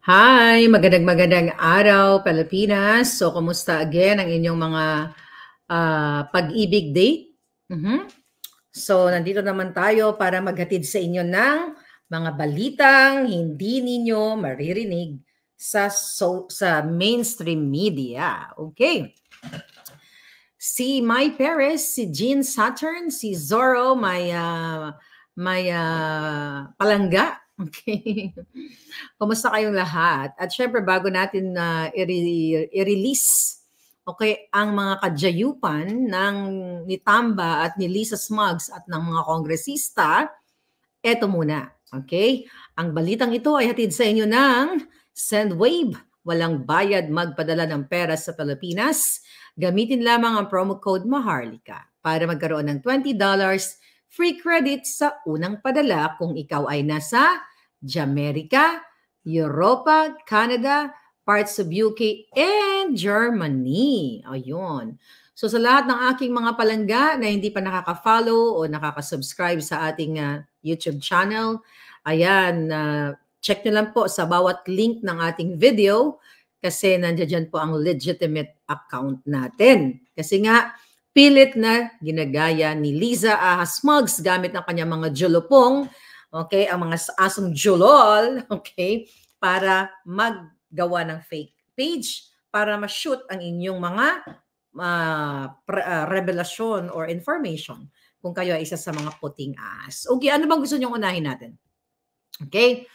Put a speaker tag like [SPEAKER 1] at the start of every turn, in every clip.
[SPEAKER 1] Hi! Magandang magandang araw, Pilipinas. So, kumusta again ang inyong mga uh, pag-ibig date? Mm-hmm. So, nandito naman tayo para maghatid sa inyo ng mga balitang hindi ninyo maririnig sa, so, sa mainstream media. Okay. Si My Perez, si Jean Saturn, si Zorro, my, uh, my uh, palangga, Okay. Kumusta kayong lahat? At syempre bago natin na uh, i-release okay ang mga kadyayupan ng ni Tamba at ni Lisa Smugs at ng mga kongresista, eto muna. Okay? Ang balitang ito ay hatid sa inyo ng Sendwave. Walang bayad magpadala ng pera sa Pilipinas. Gamitin lamang ang promo code Maharlika para magkaroon ng $20 free credit sa unang padala kung ikaw ay nasa Jamaica, Europa, Canada, parts of UK, and Germany. Ayun. So sa lahat ng aking mga palangga na hindi pa nakaka-follow o nakaka-subscribe sa ating uh, YouTube channel, ayan, uh, check nyo lang po sa bawat link ng ating video kasi nandiyan po ang legitimate account natin. Kasi nga, pilit na ginagaya ni Liza Ahasmugs gamit ang kanyang mga julupong okay, ang mga asong julol, okay, para maggawa ng fake page para ma-shoot ang inyong mga uh, pre- uh, revelasyon or information kung kayo ay isa sa mga puting as. Okay, ano bang gusto niyong unahin natin? Okay?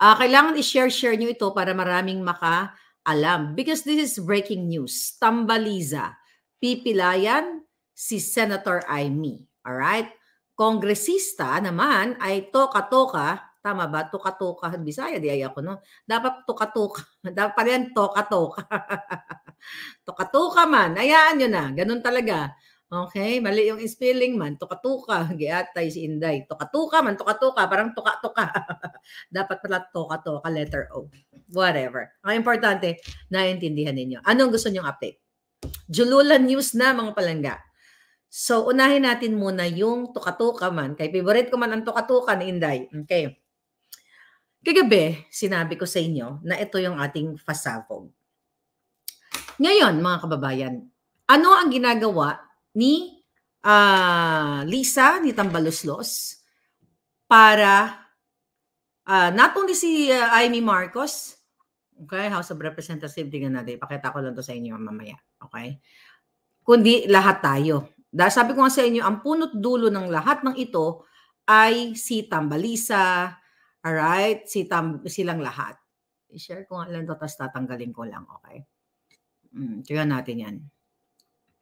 [SPEAKER 1] Uh, kailangan i-share-share niyo ito para maraming makaalam because this is breaking news. Tambaliza, pipilayan si Senator Aimee. All right? kongresista naman ay toka-toka, tama ba? Toka-toka, Bisaya, di ay ako, no? Dapat toka-toka. Dapat pala yan, toka-toka. toka-toka man. Ayaan nyo na. Ganun talaga. Okay, mali yung spelling man, tukatuka, giatay si Inday. Tukatuka man, tukatuka, parang tukatuka. Dapat pala tukatuka, letter O. Whatever. Ang importante, naintindihan ninyo. Anong gusto nyong update? Jululan News na mga palangga. So, unahin natin muna yung tukatuka man. Kay favorite ko man ang tukatuka ni Inday. Okay. Kagabi, sinabi ko sa inyo na ito yung ating fasabog. Ngayon, mga kababayan, ano ang ginagawa ni uh, Lisa, ni Tambaloslos, para uh, not only si uh, Amy Marcos, okay, House of Representatives, tingnan natin, pakita ko lang to sa inyo mamaya, okay? Kundi lahat tayo, dahil sabi ko nga sa inyo, ang punot dulo ng lahat ng ito ay si Tambalisa, alright? Si Tam, silang lahat. I-share ko nga lang ito, tapos tatanggalin ko lang, okay? Mm, tiyan natin yan.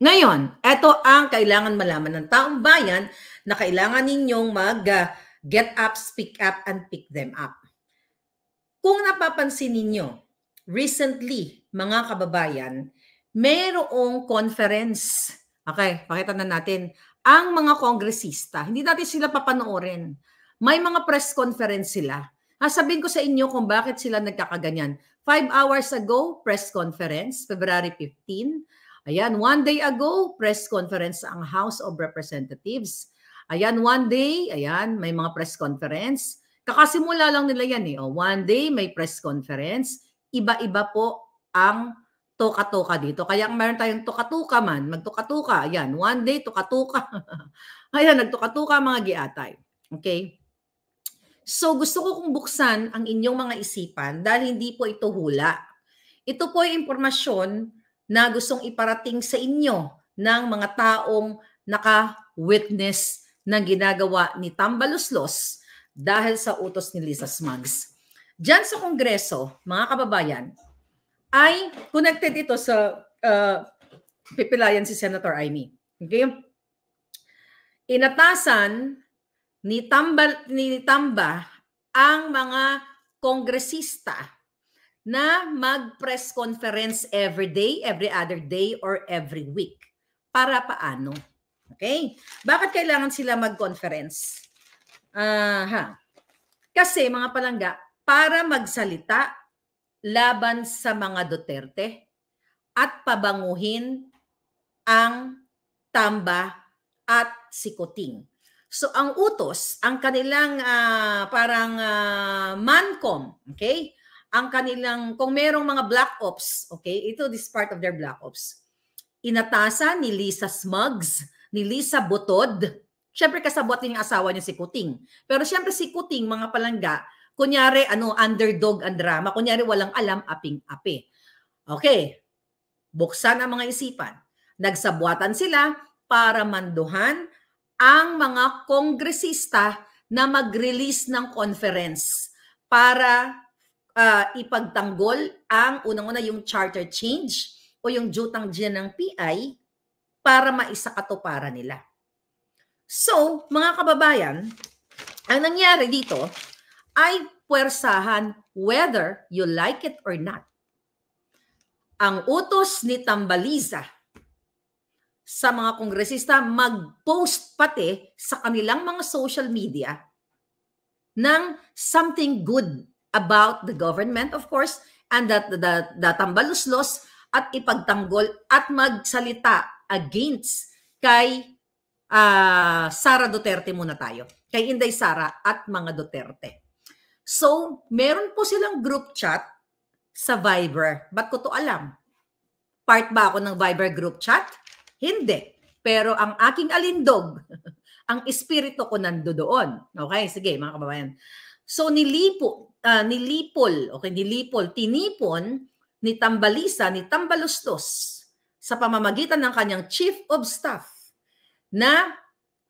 [SPEAKER 1] Ngayon, ito ang kailangan malaman ng taong bayan na kailangan ninyong mag-get ah, up, speak up, and pick them up. Kung napapansin ninyo, recently, mga kababayan, mayroong conference Okay, pakita na natin. Ang mga kongresista, hindi natin sila papanoorin. May mga press conference sila. Ah, sabihin ko sa inyo kung bakit sila nagkakaganyan. Five hours ago, press conference, February 15. Ayan, one day ago, press conference ang House of Representatives. Ayan, one day, ayan, may mga press conference. Kakasimula lang nila yan eh. O, oh, one day, may press conference. Iba-iba po ang toka-toka dito. Kaya kung meron tayong tuka-tuka man, magtuka-tuka, ayan, one day tuka-tuka. ayan, nagtuka-tuka mga giatay. Okay? So gusto ko kung buksan ang inyong mga isipan dahil hindi po ito hula. Ito po ay impormasyon na gustong iparating sa inyo ng mga taong naka-witness ng ginagawa ni Tambaluslos dahil sa utos ni Lisa Smugs. Diyan sa Kongreso, mga kababayan, ay connected ito sa uh, pipilayan si Senator Amy. Okay? Inatasan ni Tamba, ni Tamba ang mga kongresista na mag-press conference every day, every other day, or every week. Para paano? Okay? Bakit kailangan sila mag-conference? Uh, ha? Kasi mga palangga, para magsalita laban sa mga Duterte at pabanguhin ang Tamba at Sikuting. So ang utos, ang kanilang uh, parang uh, mancom, okay? Ang kanilang kung merong mga black ops, okay? Ito this part of their black ops. Inatasa ni Lisa Smugs, ni Lisa Botod. Siyempre kasabot ng asawa niya si Kuting. Pero siyempre si Kuting, mga palangga, Kunyari, ano, underdog ang drama. Kunyari, walang alam, aping ape Okay. Buksan ang mga isipan. Nagsabwatan sila para manduhan ang mga kongresista na mag-release ng conference para uh, ipagtanggol ang unang-una yung charter change o yung jutang dyan ng PI para maisakatuparan nila. So, mga kababayan, ang nangyari dito, ay puwersahan whether you like it or not. Ang utos ni Tambaliza sa mga kongresista mag-post pati sa kanilang mga social media ng something good about the government, of course, and that the, the, the tambaluslos at ipagtanggol at magsalita against kay uh, Sara Duterte muna tayo. Kay Inday Sara at mga Duterte. So, meron po silang group chat sa Viber. Ba't ko to alam? Part ba ako ng Viber group chat? Hindi. Pero ang aking alindog, ang espiritu ko nando doon. Okay, sige mga kababayan. So nilipo, uh, nilipol, okay, nilipol, tinipon ni Tambalisa, ni Tambalustos sa pamamagitan ng kanyang chief of staff na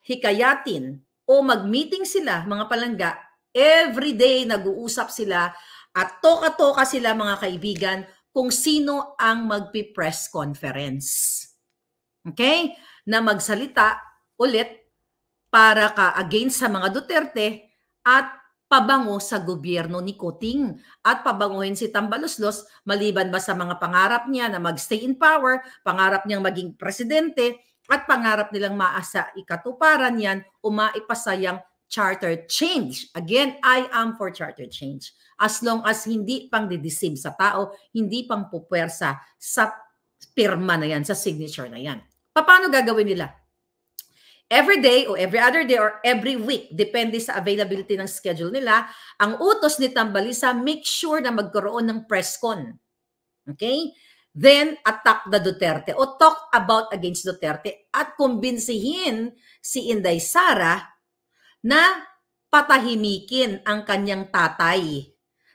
[SPEAKER 1] hikayatin o mag-meeting sila, mga palangga, Every day nag-uusap sila at toka-toka sila mga kaibigan kung sino ang magpi-press conference. Okay? Na magsalita ulit para ka against sa mga Duterte at pabango sa gobyerno ni Coting at pabanguhin si Tambaloslos maliban ba sa mga pangarap niya na magstay in power, pangarap niyang maging presidente at pangarap nilang maasa ikatuparan yan o maipasayang charter change. Again, I am for charter change. As long as hindi pang dideceive sa tao, hindi pang puwersa sa pirma na yan, sa signature na yan. Paano gagawin nila? Every day o every other day or every week, depende sa availability ng schedule nila, ang utos ni Tambalisa, make sure na magkaroon ng press con. Okay? Then, attack the Duterte o talk about against Duterte at kumbinsihin si Inday Sara na patahimikin ang kanyang tatay.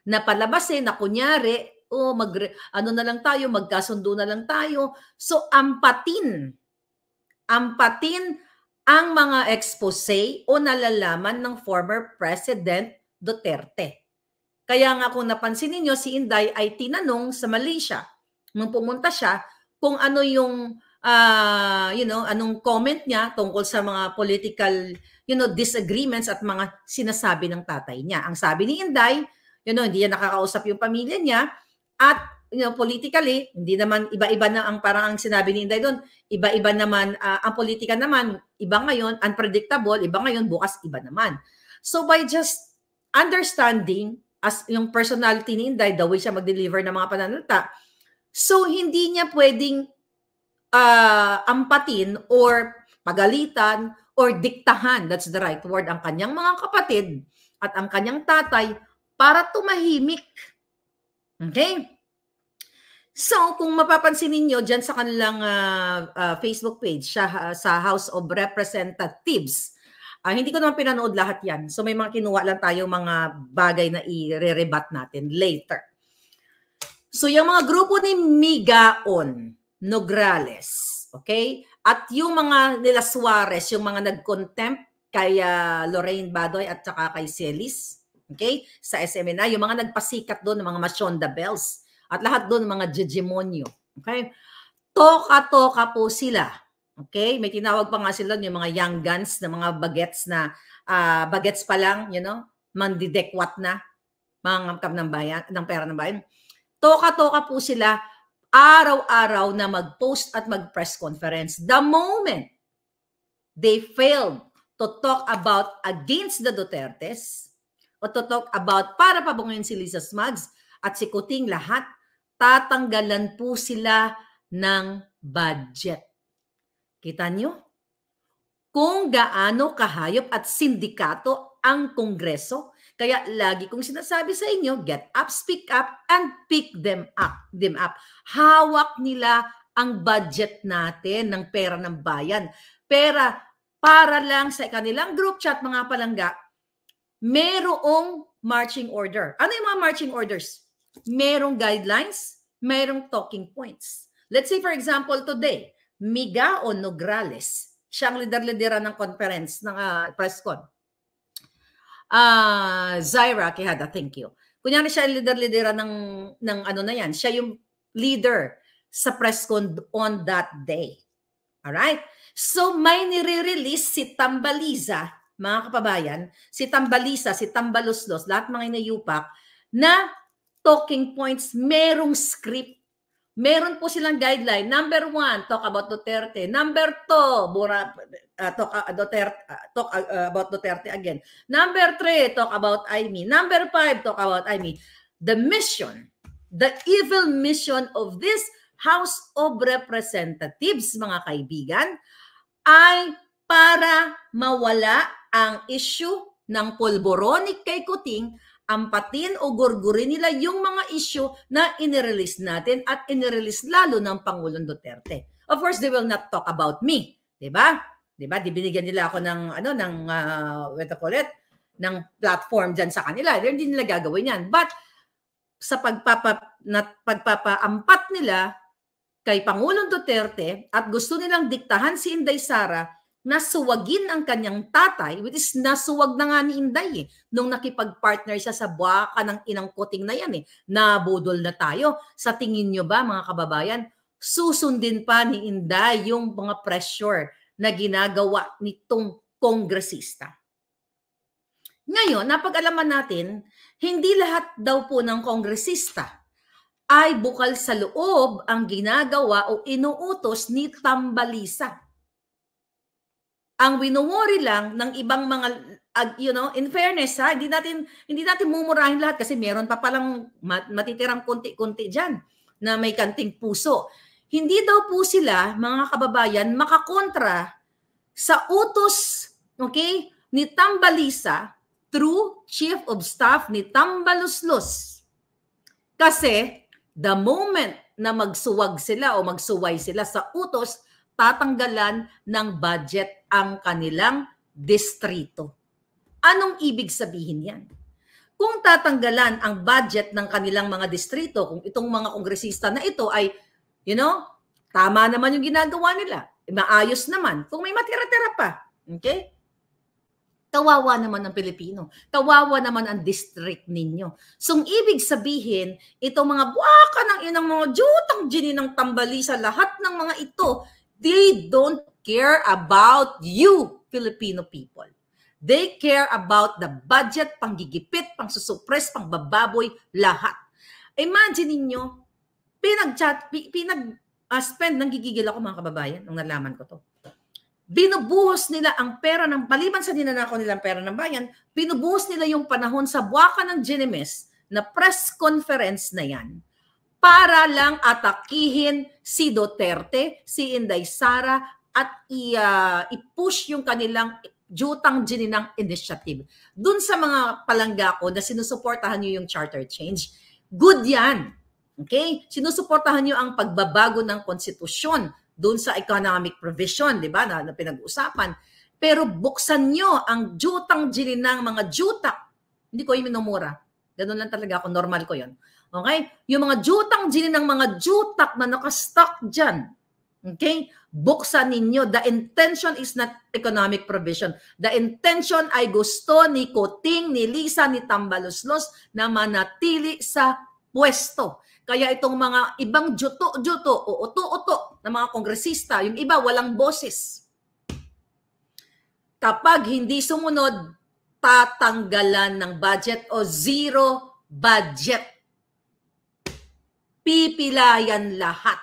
[SPEAKER 1] Na palabasin eh, na kunyari, o oh, mag, ano na lang tayo, magkasundo na lang tayo. So ampatin, ampatin ang mga expose o nalalaman ng former President Duterte. Kaya nga kung napansin niyo si Inday ay tinanong sa Malaysia nung pumunta siya kung ano yung uh, you know, anong comment niya tungkol sa mga political, you know, disagreements at mga sinasabi ng tatay niya. Ang sabi ni Inday, you know, hindi niya nakakausap yung pamilya niya at you know, politically, hindi naman iba-iba na ang parang ang sinabi ni Inday doon, iba-iba naman uh, ang politika naman, iba ngayon unpredictable, iba ngayon bukas iba naman. So by just understanding as yung personality ni Inday, the way siya mag-deliver ng mga pananalita, so hindi niya pwedeng uh, ampatin or pagalitan or diktahan, that's the right word, ang kanyang mga kapatid at ang kanyang tatay para tumahimik. Okay? So, kung mapapansin ninyo dyan sa kanilang uh, uh, Facebook page siya, uh, sa House of Representatives, uh, hindi ko naman pinanood lahat yan. So, may mga kinuha lang tayo mga bagay na i-rebat natin later. So, yung mga grupo ni Migaon, Nograles. Okay? At yung mga nila Suarez, yung mga nag-contempt kay uh, Lorraine Badoy at saka kay Celis, okay? Sa SMNA, yung mga nagpasikat doon, mga Mashonda Bells, at lahat doon mga Jejimonyo. Okay? Toka-toka po sila. Okay? May tinawag pa nga sila yung mga young guns na mga bagets na uh, bagets pa lang, you know, mandidekwat na mga ng bayan, ng pera ng bayan. Toka-toka po sila araw-araw na mag-post at mag-press conference. The moment they failed to talk about against the Dutertes o to talk about para pabangunin si Lisa Smugs at si Kuting lahat, tatanggalan po sila ng budget. Kita nyo? Kung gaano kahayop at sindikato ang Kongreso kaya lagi kong sinasabi sa inyo, get up, speak up, and pick them up. Them up. Hawak nila ang budget natin ng pera ng bayan. Pera para lang sa kanilang group chat, mga palangga, merong marching order. Ano yung mga marching orders? Merong guidelines, merong talking points. Let's say for example today, Miga o Nograles, siyang lider-lidera ng conference, ng uh, press con. Uh, ah, Zaira Quijada, thank you. Kunyari siya leader-leadera ng, ng ano na yan. Siya yung leader sa press con on that day. Alright? So may nire-release si Tambaliza, mga kapabayan, si Tambaliza, si Tambaluslos, lahat mga inayupak, na talking points, merong script meron po silang guideline. Number one, talk about Duterte. Number two, bura, uh, talk, uh, Duterte, uh, talk uh, uh, about Duterte again. Number three, talk about IME. Number five, talk about IME. The mission, the evil mission of this House of Representatives, mga kaibigan, ay para mawala ang issue ng polboronic kay Kuting ampatin o gurgurin nila yung mga issue na inirelease natin at inirelease lalo ng Pangulong Duterte. Of course, they will not talk about me, 'di ba? 'Di ba? Dibinigyan nila ako ng ano ng uh, what to call it, ng platform diyan sa kanila. They're, hindi nila gagawin 'yan. But sa pagpapa na, pagpapaampat nila kay Pangulong Duterte at gusto nilang diktahan si Inday Sara nasuwagin ang kanyang tatay, which is nasuwag na nga ni Inday eh, nung nakipag-partner siya sa baka ng inang kuting na yan eh. Nabudol na tayo. Sa tingin nyo ba mga kababayan, susundin pa ni Inday yung mga pressure na ginagawa nitong kongresista. Ngayon, napag-alaman natin, hindi lahat daw po ng kongresista ay bukal sa loob ang ginagawa o inuutos ni Tambalisa ang winowori lang ng ibang mga you know, in fairness ha, hindi natin hindi natin mumurahin lahat kasi meron pa palang mat- matitirang konti-konti diyan na may kanting puso. Hindi daw po sila, mga kababayan, makakontra sa utos, okay, ni Tambalisa through Chief of Staff ni Tambaluslos. Kasi the moment na magsuwag sila o magsuway sila sa utos, tatanggalan ng budget ang kanilang distrito. Anong ibig sabihin yan? Kung tatanggalan ang budget ng kanilang mga distrito, kung itong mga kongresista na ito ay, you know, tama naman yung ginagawa nila, maayos naman, kung may matira-tira pa, okay? Kawawa naman ang Pilipino. Kawawa naman ang district ninyo. So, ang ibig sabihin, itong mga buwaka ng inang mga jutang gini ng tambali sa lahat ng mga ito They don't care about you, Filipino people. They care about the budget, panggigipit, pangsusupress, pangbababoy, lahat. Imagine ninyo, pinag-chat, pinag-spend, ah, uh, nanggigigil ako mga kababayan nung nalaman ko to. Binubuhos nila ang pera ng, paliban sa dinanako nilang pera ng bayan, binubuhos nila yung panahon sa buwaka ng Ginemes na press conference na yan para lang atakihin si Duterte, si Inday Sara at i, uh, i-push yung kanilang jutang gininang initiative. Doon sa mga palangga ko na sinusuportahan niyo yung charter change, good yan. Okay? Sinusuportahan niyo ang pagbabago ng konstitusyon doon sa economic provision, di ba, na, na pinag-usapan. Pero buksan nyo ang jutang gininang mga juta. Hindi ko yung minumura. Ganun lang talaga ako. Normal ko yon Okay? Yung mga jutang gin ng mga jutak na nakastock dyan. Okay? Buksan ninyo. The intention is not economic provision. The intention ay gusto ni Kuting, ni Lisa, ni Tambaluslos na manatili sa pwesto. Kaya itong mga ibang juto-juto o uto-uto na mga kongresista, yung iba walang boses. Kapag hindi sumunod, tatanggalan ng budget o zero budget pipilayan lahat.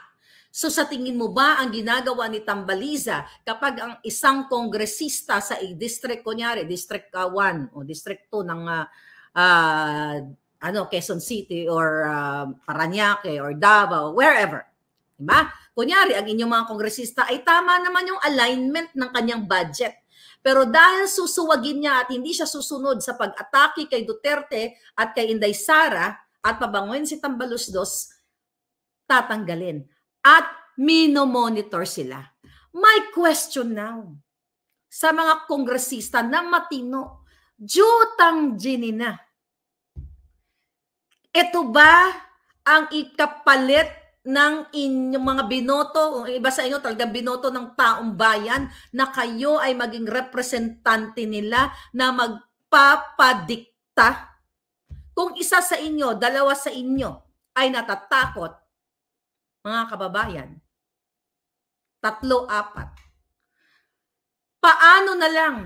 [SPEAKER 1] So sa tingin mo ba ang ginagawa ni Tambaliza kapag ang isang kongresista sa district, kunyari, District 1 ah, o District 2 ng uh, uh, ano, Quezon City or uh, Paranaque or Davao, wherever. Di ba? Kunyari, ang inyong mga kongresista ay tama naman yung alignment ng kanyang budget. Pero dahil susuwagin niya at hindi siya susunod sa pag-atake kay Duterte at kay Inday Sara at pabanguin si Tambalusdos, tatanggalin. At minomonitor sila. My question now, sa mga kongresista na matino, jutang ginina. Ito ba ang ikapalit ng inyong mga binoto, iba sa inyo talagang binoto ng taong bayan na kayo ay maging representante nila na magpapadikta? Kung isa sa inyo, dalawa sa inyo ay natatakot mga kababayan? Tatlo, apat. Paano na lang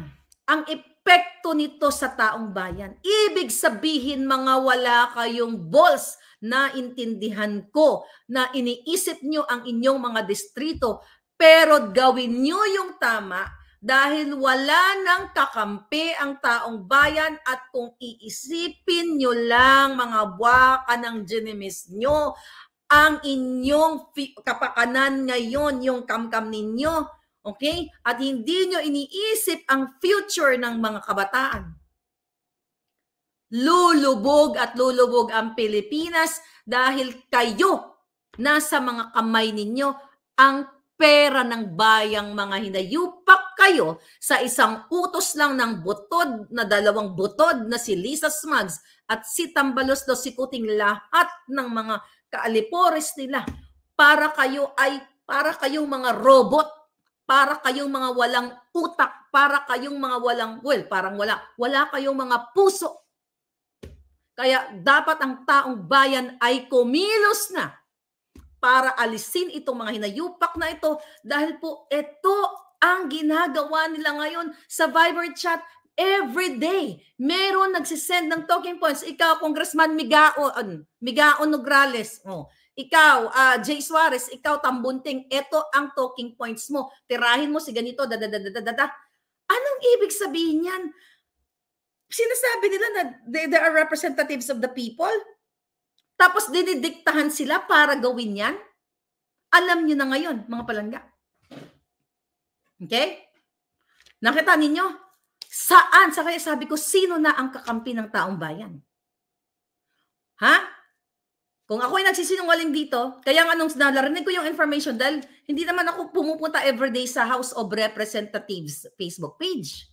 [SPEAKER 1] ang epekto nito sa taong bayan? Ibig sabihin mga wala kayong balls na intindihan ko na iniisip nyo ang inyong mga distrito pero gawin nyo yung tama dahil wala nang kakampi ang taong bayan at kung iisipin nyo lang mga buwaka ng genimis nyo ang inyong kapakanan ngayon, yung kamkam ninyo. Okay? At hindi nyo iniisip ang future ng mga kabataan. Lulubog at lulubog ang Pilipinas dahil kayo, nasa mga kamay ninyo, ang pera ng bayang mga hinayupak kayo sa isang utos lang ng butod na dalawang butod na si Lisa Smugs at si Tambalos do si Kuting lahat ng mga kaalipores nila para kayo ay para kayong mga robot, para kayong mga walang utak, para kayong mga walang well, parang wala, wala kayong mga puso. Kaya dapat ang taong bayan ay kumilos na para alisin itong mga hinayupak na ito dahil po ito ang ginagawa nila ngayon sa Viber chat Every day, meron nagsisend ng talking points. Ikaw, Congressman Migaon, Migaon Nograles, oh, ikaw, uh, Jay Suarez, ikaw, Tambunting, ito ang talking points mo. Tirahin mo si ganito, dadadadadada. Anong ibig sabihin yan? Sinasabi nila na they, they are representatives of the people. Tapos dinidiktahan sila para gawin yan. Alam nyo na ngayon, mga palangga. Okay? Nakita ninyo, Saan? Sa kaya sabi ko, sino na ang kakampi ng taong bayan? Ha? Kung ako ay nagsisinungaling dito, kaya nga nung nalarinig ko yung information dahil hindi naman ako pumupunta everyday sa House of Representatives Facebook page.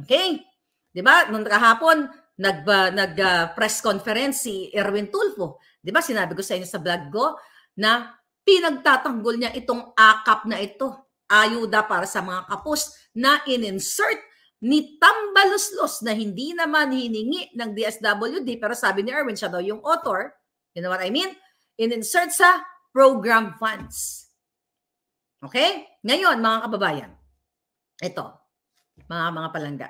[SPEAKER 1] Okay? 'Di ba? Nung kahapon, nag uh, nag uh, press conference si Erwin Tulfo. 'Di ba? Sinabi ko sa inyo sa vlog ko na pinagtatanggol niya itong akap na ito, ayuda para sa mga kapos na in-insert ni Tambaluslos na hindi naman hiningi ng DSWD pero sabi ni Erwin siya daw yung author, you know what I mean? In-insert sa program funds. Okay? Ngayon, mga kababayan, ito, mga mga palangga.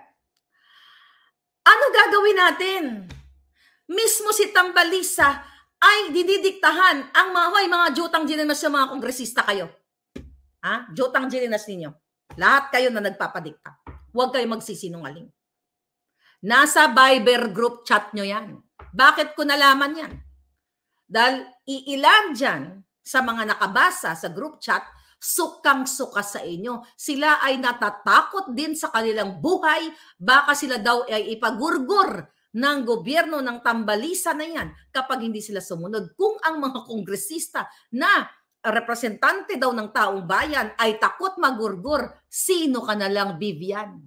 [SPEAKER 1] Ano gagawin natin? Mismo si Tambalisa ay dididiktahan ang mga, hoy, mga jutang gininas ng mga kongresista kayo. Ha? Jutang gininas ninyo. Lahat kayo na nagpapadikta. Huwag kayo magsisinungaling. Nasa Viber group chat nyo yan. Bakit ko nalaman yan? Dahil iilan dyan sa mga nakabasa sa group chat, sukang-suka sa inyo. Sila ay natatakot din sa kanilang buhay. Baka sila daw ay ipagurgur ng gobyerno ng tambalisa na yan kapag hindi sila sumunod. Kung ang mga kongresista na representante daw ng taong bayan ay takot magurgur. Sino ka na lang, Vivian?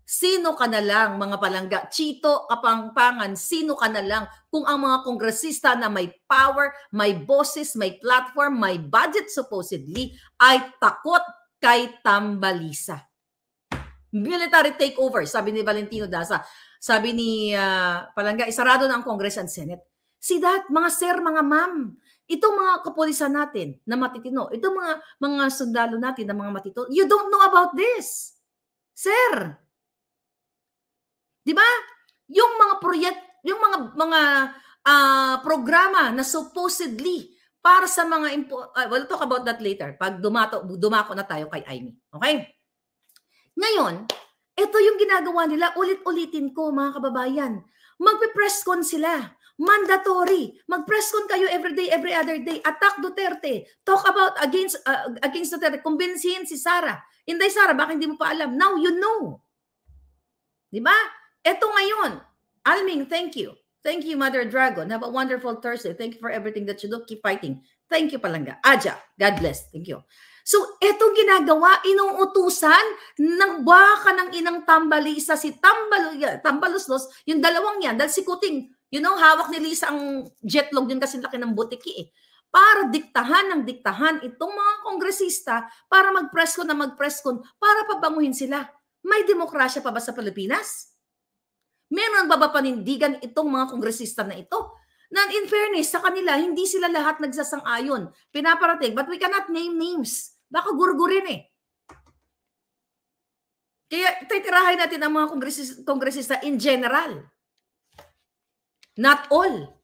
[SPEAKER 1] Sino ka na lang, mga palangga? Chito, kapangpangan, sino ka na lang? Kung ang mga kongresista na may power, may bosses, may platform, may budget supposedly, ay takot kay Tambalisa. Military takeover, sabi ni Valentino Daza. Sabi ni uh, Palangga, isarado na ang Congress and Senate. Si that, mga sir, mga ma'am, Itong mga kapulisan natin na matitino, itong mga mga sundalo natin na mga matitino, you don't know about this. Sir. 'Di ba? Yung mga proyekto, yung mga mga uh, programa na supposedly para sa mga impo- uh, we'll talk about that later pag dumato dumako na tayo kay Amy. Okay? Ngayon, ito yung ginagawa nila. Ulit-ulitin ko mga kababayan. Magpe-press con sila mandatory. Mag-press con kayo every day, every other day. Attack Duterte. Talk about against uh, against Duterte. Kumbinsihin si Sara. Inday Sara, bakit hindi mo pa alam? Now you know. 'Di ba? Ito ngayon. Alming, thank you. Thank you, Mother Dragon. Have a wonderful Thursday. Thank you for everything that you do. Keep fighting. Thank you, Palanga. Aja, God bless. Thank you. So, etong ginagawa, inuutusan ng baka ng inang tambalisa, si tambalo, tambaloslos, yung dalawang yan, dahil si Kuting, yun ang hawak ni Lisa ang jetlog yun kasi laki ng butiki eh. Para diktahan ng diktahan itong mga kongresista para mag-press con na mag-press con para pabanguhin sila. May demokrasya pa ba sa Pilipinas? Meron ba ba panindigan itong mga kongresista na ito? Na in fairness sa kanila, hindi sila lahat nagsasang-ayon. Pinaparating. But we cannot name names. Baka gurgurin eh. Kaya titirahin natin ang mga kongresista, kongresista in general. Not all.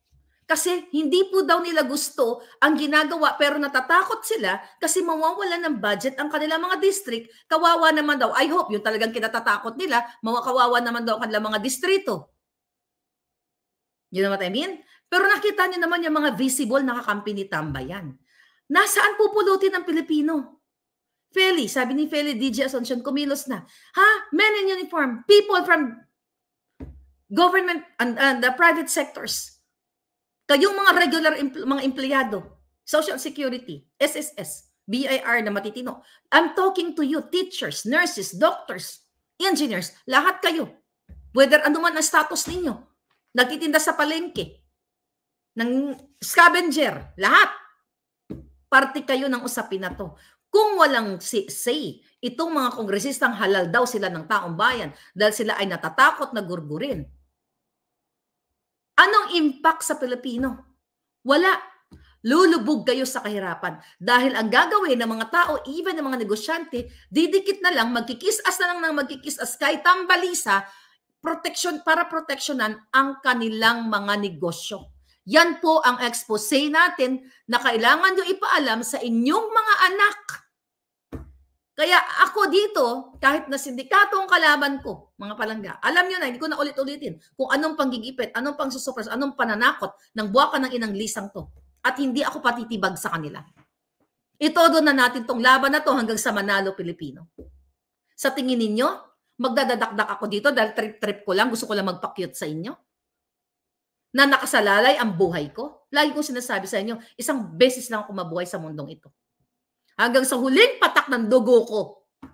[SPEAKER 1] Kasi hindi po daw nila gusto ang ginagawa pero natatakot sila kasi mawawala ng budget ang kanilang mga district. Kawawa naman daw. I hope yung talagang kinatatakot nila, mawakawawa naman daw ang kanilang mga distrito. You know what I mean? Pero nakita niyo naman yung mga visible na kakampi ni Tambayan. Nasaan pupulutin ang Pilipino? Feli, sabi ni Feli DJ Asuncion, kumilos na. Ha? Men in uniform, people from government and, and the private sectors, kayong mga regular empl- mga empleyado, Social Security, SSS, BIR na matitino. I'm talking to you, teachers, nurses, doctors, engineers, lahat kayo. Whether ano man ang status ninyo, nagtitinda sa palengke, ng scavenger, lahat. Parte kayo ng usapin na to. Kung walang say, itong mga kongresistang halal daw sila ng taong bayan dahil sila ay natatakot na gurgurin Anong impact sa Pilipino? Wala. Lulubog kayo sa kahirapan. Dahil ang gagawin ng mga tao, even ng mga negosyante, didikit na lang, magkikisas na lang ng magkikisas, kahit tambalisa, protection, para proteksyonan ang kanilang mga negosyo. Yan po ang expose natin na kailangan nyo ipaalam sa inyong mga anak kaya ako dito, kahit na sindikato ang kalaban ko, mga palangga, alam nyo na, hindi ko na ulit-ulitin kung anong panggigipit, anong pangsusupres, anong pananakot ng buwakan ng inang lisang to. At hindi ako patitibag sa kanila. Ito doon na natin tong laban na to hanggang sa Manalo, Pilipino. Sa tingin ninyo, magdadadakdak ako dito dahil trip-trip ko lang, gusto ko lang magpakyut sa inyo? Na nakasalalay ang buhay ko? Lagi kong sinasabi sa inyo, isang beses lang ako mabuhay sa mundong ito. Hanggang sa huling patak ng dugo ko.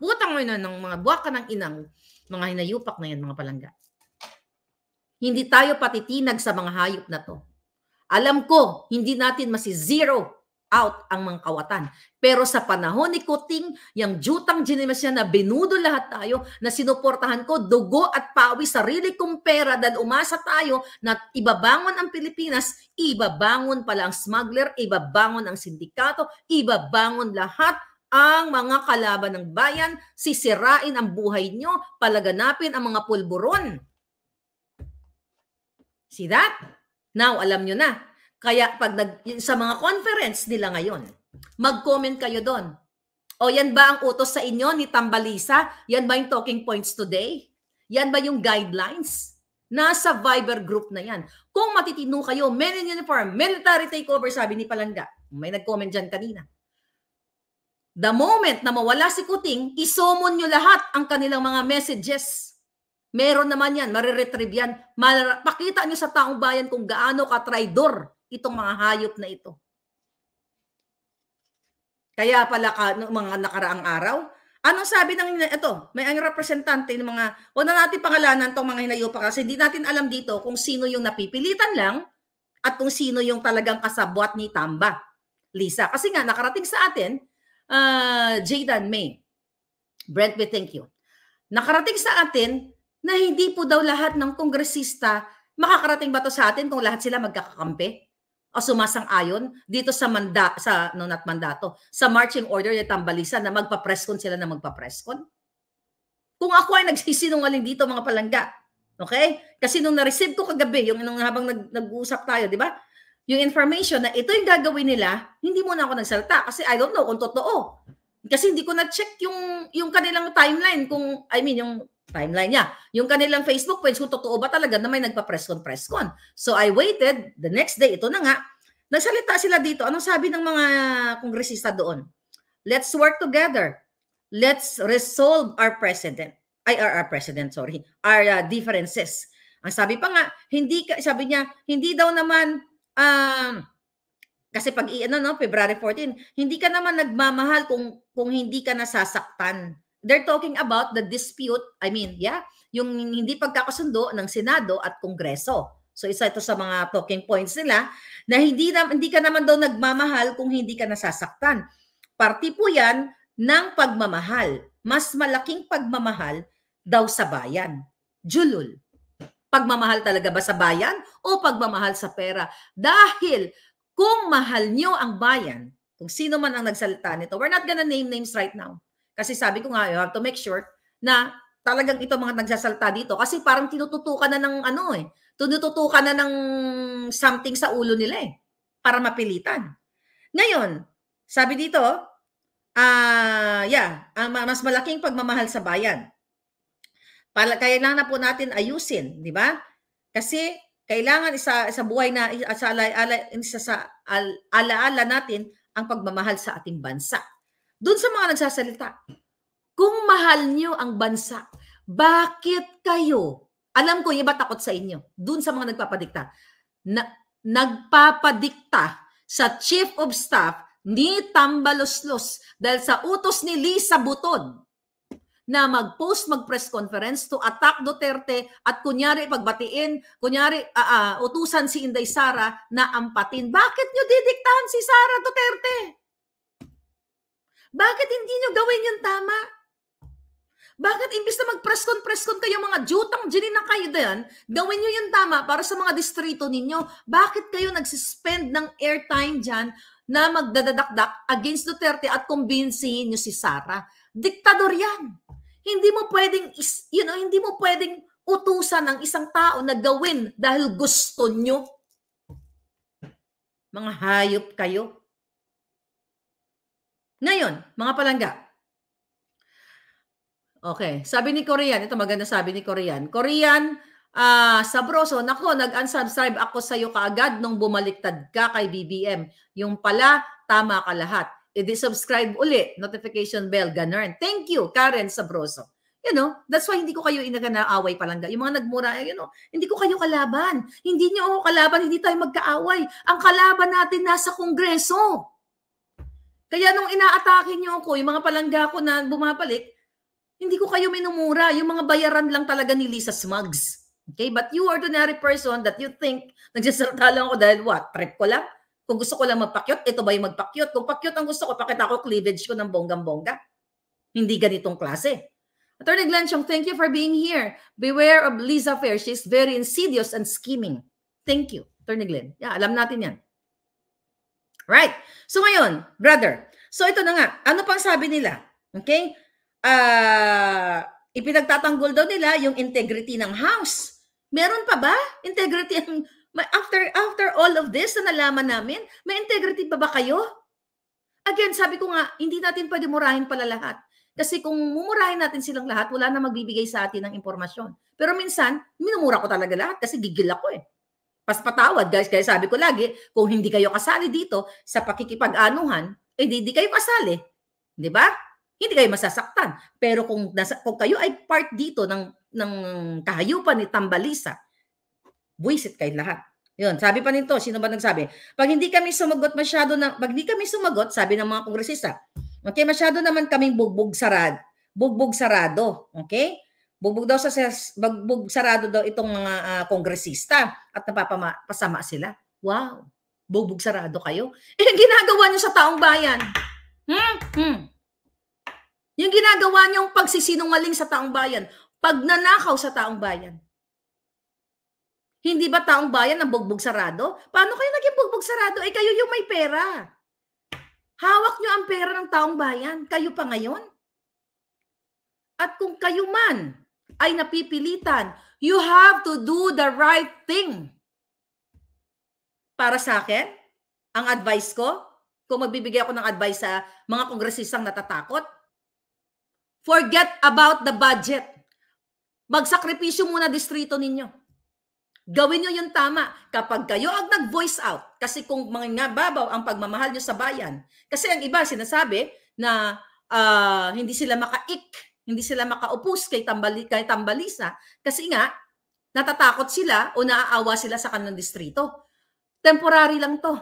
[SPEAKER 1] Putang ina ng mga buwaka ng inang, mga hinayupak na yan, mga palangga. Hindi tayo patitinag sa mga hayop na to. Alam ko, hindi natin masi zero out ang mga kawatan. Pero sa panahon ni Kuting, yung jutang ginimas niya na binudo lahat tayo, na sinuportahan ko, dugo at pawis sarili kong pera, dahil umasa tayo na ibabangon ang Pilipinas, ibabangon pala ang smuggler, ibabangon ang sindikato, ibabangon lahat ang mga kalaban ng bayan, sisirain ang buhay nyo, palaganapin ang mga pulburon. See that? Now, alam nyo na kaya pag nag, sa mga conference nila ngayon, mag-comment kayo doon. O yan ba ang utos sa inyo ni Tambalisa? Yan ba yung talking points today? Yan ba yung guidelines? Nasa Viber group na yan. Kung matitino kayo, men in uniform, military takeover, sabi ni Palanga. May nag-comment dyan kanina. The moment na mawala si Kuting, isumon nyo lahat ang kanilang mga messages. Meron naman yan, mariretrieve yan. Pakita nyo sa taong bayan kung gaano ka-tridor itong mga hayop na ito. Kaya pala ka, no, mga nakaraang araw, anong sabi ng ito, may ang representante ng mga, o na natin pangalanan tong mga hinayupa kasi hindi natin alam dito kung sino yung napipilitan lang at kung sino yung talagang kasabwat ni Tamba. Lisa, kasi nga nakarating sa atin uh, ah, Jaden May. Brent we thank you. Nakarating sa atin na hindi po daw lahat ng kongresista makakarating ba to sa atin kung lahat sila magkakakampi? o sumasang-ayon dito sa manda sa no not mandato sa marching order ni Tambalisan na magpa-presscon sila na magpa-presscon? Kung ako ay nagsisinungaling dito mga palangga, okay? Kasi nung na-receive ko kagabi, yung nung habang nag, nag-uusap tayo, di ba? Yung information na ito yung gagawin nila, hindi muna ako nagsalita kasi I don't know kung totoo. Kasi hindi ko na-check yung yung kanilang timeline kung I mean yung timeline niya. Yung kanilang Facebook page, kung totoo ba talaga na may nagpa-presscon, press presscon. So I waited, the next day, ito na nga, nagsalita sila dito. Anong sabi ng mga kongresista doon? Let's work together. Let's resolve our president. Ay, our, our president, sorry. Our uh, differences. Ang sabi pa nga, hindi, sabi niya, hindi daw naman, um, kasi pag ano no, February 14, hindi ka naman nagmamahal kung kung hindi ka nasasaktan they're talking about the dispute, I mean, yeah, yung hindi pagkakasundo ng Senado at Kongreso. So isa ito sa mga talking points nila na hindi na, hindi ka naman daw nagmamahal kung hindi ka nasasaktan. Parti po 'yan ng pagmamahal. Mas malaking pagmamahal daw sa bayan. Julul. Pagmamahal talaga ba sa bayan o pagmamahal sa pera? Dahil kung mahal nyo ang bayan, kung sino man ang nagsalita nito, we're not gonna name names right now. Kasi sabi ko nga, you have to make sure na talagang ito mga nagsasalta dito. Kasi parang tinututukan na ng ano eh. Tinututukan na ng something sa ulo nila eh. Para mapilitan. Ngayon, sabi dito, ah uh, yeah, ang ah, mas malaking pagmamahal sa bayan. Para, kailangan na po natin ayusin, di ba? Kasi kailangan isa sa buhay na isa sa alaala isa sa alaala natin ang pagmamahal sa ating bansa. Doon sa mga nagsasalita, kung mahal nyo ang bansa, bakit kayo? Alam ko, iba takot sa inyo. Doon sa mga nagpapadikta. Na, nagpapadikta sa chief of staff ni Tambaloslos dahil sa utos ni Lisa Buton na mag-post, mag-press conference to attack Duterte at kunyari pagbatiin, kunyari uh, uh, utusan si Inday Sara na ampatin. Bakit nyo didiktahan si Sara Duterte? Bakit hindi nyo gawin yung tama? Bakit imbis na mag-presscon-presscon kayo mga jutang gini na kayo diyan, gawin nyo yung tama para sa mga distrito ninyo? Bakit kayo nagsispend ng airtime dyan na magdadadakdak against Duterte at kumbinsihin nyo si Sara? Diktador yan. Hindi mo pwedeng, you know, hindi mo pwedeng utusan ng isang tao na gawin dahil gusto nyo. Mga hayop kayo. Ngayon, mga palangga. Okay, sabi ni Korean, ito maganda sabi ni Korean. Korean, Ah, uh, Sabroso, nako, nag-unsubscribe ako sa iyo kaagad nung bumaliktad ka kay BBM. Yung pala, tama ka lahat. I-subscribe uli, notification bell, ganun. Thank you, Karen Sabroso. You know, that's why hindi ko kayo inaganaaway palangga. Yung mga nagmura, eh, you know, hindi ko kayo kalaban. Hindi niyo ako kalaban, hindi tayo magkaaway. Ang kalaban natin nasa kongreso. Kaya nung inaatake niyo ako, yung mga palangga ko na bumabalik, hindi ko kayo minumura. Yung mga bayaran lang talaga ni Lisa Smugs. Okay? But you ordinary person that you think, nagsasalta lang ako dahil what? Trip ko lang? Kung gusto ko lang magpakyot, ito ba yung magpakyot? Kung pakyot ang gusto ko, pakita ko cleavage ko ng bonggang-bongga. Hindi ganitong klase. Attorney Glenn Chong, thank you for being here. Beware of Lisa Fair. She's very insidious and scheming. Thank you, Attorney Glenn. Yeah, alam natin yan. Right? So ngayon, brother, so ito na nga, ano pang sabi nila? Okay? Uh, ipinagtatanggol daw nila yung integrity ng house. Meron pa ba integrity ang after after all of this na nalaman namin, may integrity pa ba kayo? Again, sabi ko nga, hindi natin pwede murahin pala lahat. Kasi kung mumurahin natin silang lahat, wala na magbibigay sa atin ng impormasyon. Pero minsan, minumura ko talaga lahat kasi gigil ako eh paspatawad guys. Kaya sabi ko lagi, kung hindi kayo kasali dito sa pakikipag-anuhan, eh di, di kayo kasali. Di ba? Hindi kayo masasaktan. Pero kung, nasa, kung kayo ay part dito ng, ng kahayupan ni Tambalisa, buwisit kayo lahat. Yun, sabi pa nito, sino ba nagsabi? Pag hindi kami sumagot masyado na, pag hindi kami sumagot, sabi ng mga kongresista, okay, masyado naman kaming bugbog sarad, bugbog sarado, okay? Bugbog daw sa bugbog sarado daw itong mga uh, kongresista at napapasama sila. Wow. Bugbog sarado kayo. Eh ginagawa niyo sa taong bayan. Hmm? hmm. Yung ginagawa niyong pagsisinungaling sa taong bayan, pagnanakaw sa taong bayan. Hindi ba taong bayan ang bugbog sarado? Paano kayo naging bugbog sarado? Eh kayo yung may pera. Hawak niyo ang pera ng taong bayan. Kayo pa ngayon? At kung kayo man ay napipilitan. You have to do the right thing. Para sa akin, ang advice ko, kung magbibigay ako ng advice sa mga kongresistang natatakot, forget about the budget. Magsakripisyo muna distrito ninyo. Gawin nyo yung tama kapag kayo ang nag-voice out. Kasi kung mga babaw ang pagmamahal nyo sa bayan. Kasi ang iba sinasabi na uh, hindi sila makaik hindi sila makaupos kay, tambali, kay tambalisa kasi nga natatakot sila o naaawa sila sa kanilang distrito. Temporary lang to.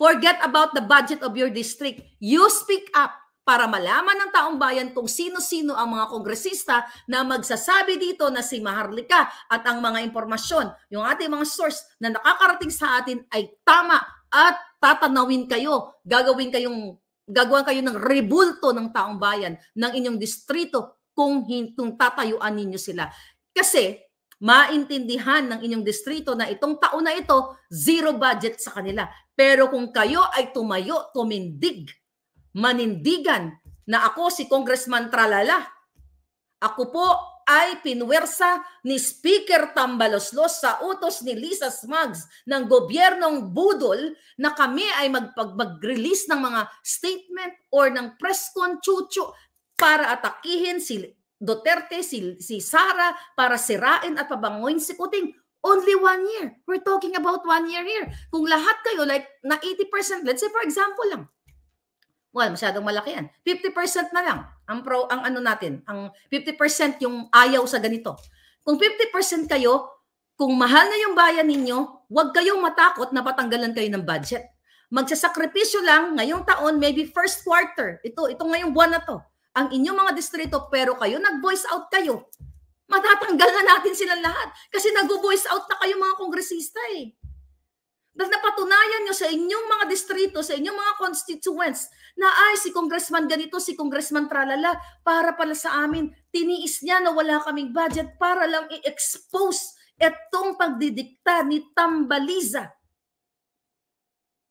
[SPEAKER 1] Forget about the budget of your district. You speak up para malaman ng taong bayan kung sino-sino ang mga kongresista na magsasabi dito na si Maharlika at ang mga impormasyon, yung ating mga source na nakakarating sa atin ay tama at tatanawin kayo, gagawin kayong gagawan kayo ng rebulto ng taong bayan ng inyong distrito kung, kung tatayuan ninyo sila. Kasi maintindihan ng inyong distrito na itong taon na ito, zero budget sa kanila. Pero kung kayo ay tumayo, tumindig, manindigan na ako si Congressman Tralala, ako po ay pinwersa ni Speaker Tambaloslos sa utos ni Lisa Smugs ng gobyernong budol na kami ay magpag-release ng mga statement or ng press con chuchu para atakihin si Duterte, si, si Sara, para sirain at pabanguin si Kuting. Only one year. We're talking about one year here. Kung lahat kayo, like na 80%, let's say for example lang, well, masyadong malaki yan. 50% na lang ang pro ang ano natin, ang 50% yung ayaw sa ganito. Kung 50% kayo, kung mahal na yung bayan ninyo, huwag kayong matakot na patanggalan kayo ng budget. Magsasakripisyo lang ngayong taon, maybe first quarter. Ito, itong ngayong buwan na to ang inyong mga distrito pero kayo nag-voice out kayo. Matatanggal na natin silang lahat kasi nag-voice out na kayo mga kongresista eh. Dahil napatunayan nyo sa inyong mga distrito, sa inyong mga constituents, na ay si Congressman ganito, si Congressman tralala, para pala sa amin, tiniis niya na wala kaming budget para lang i-expose itong pagdidikta ni Tambaliza.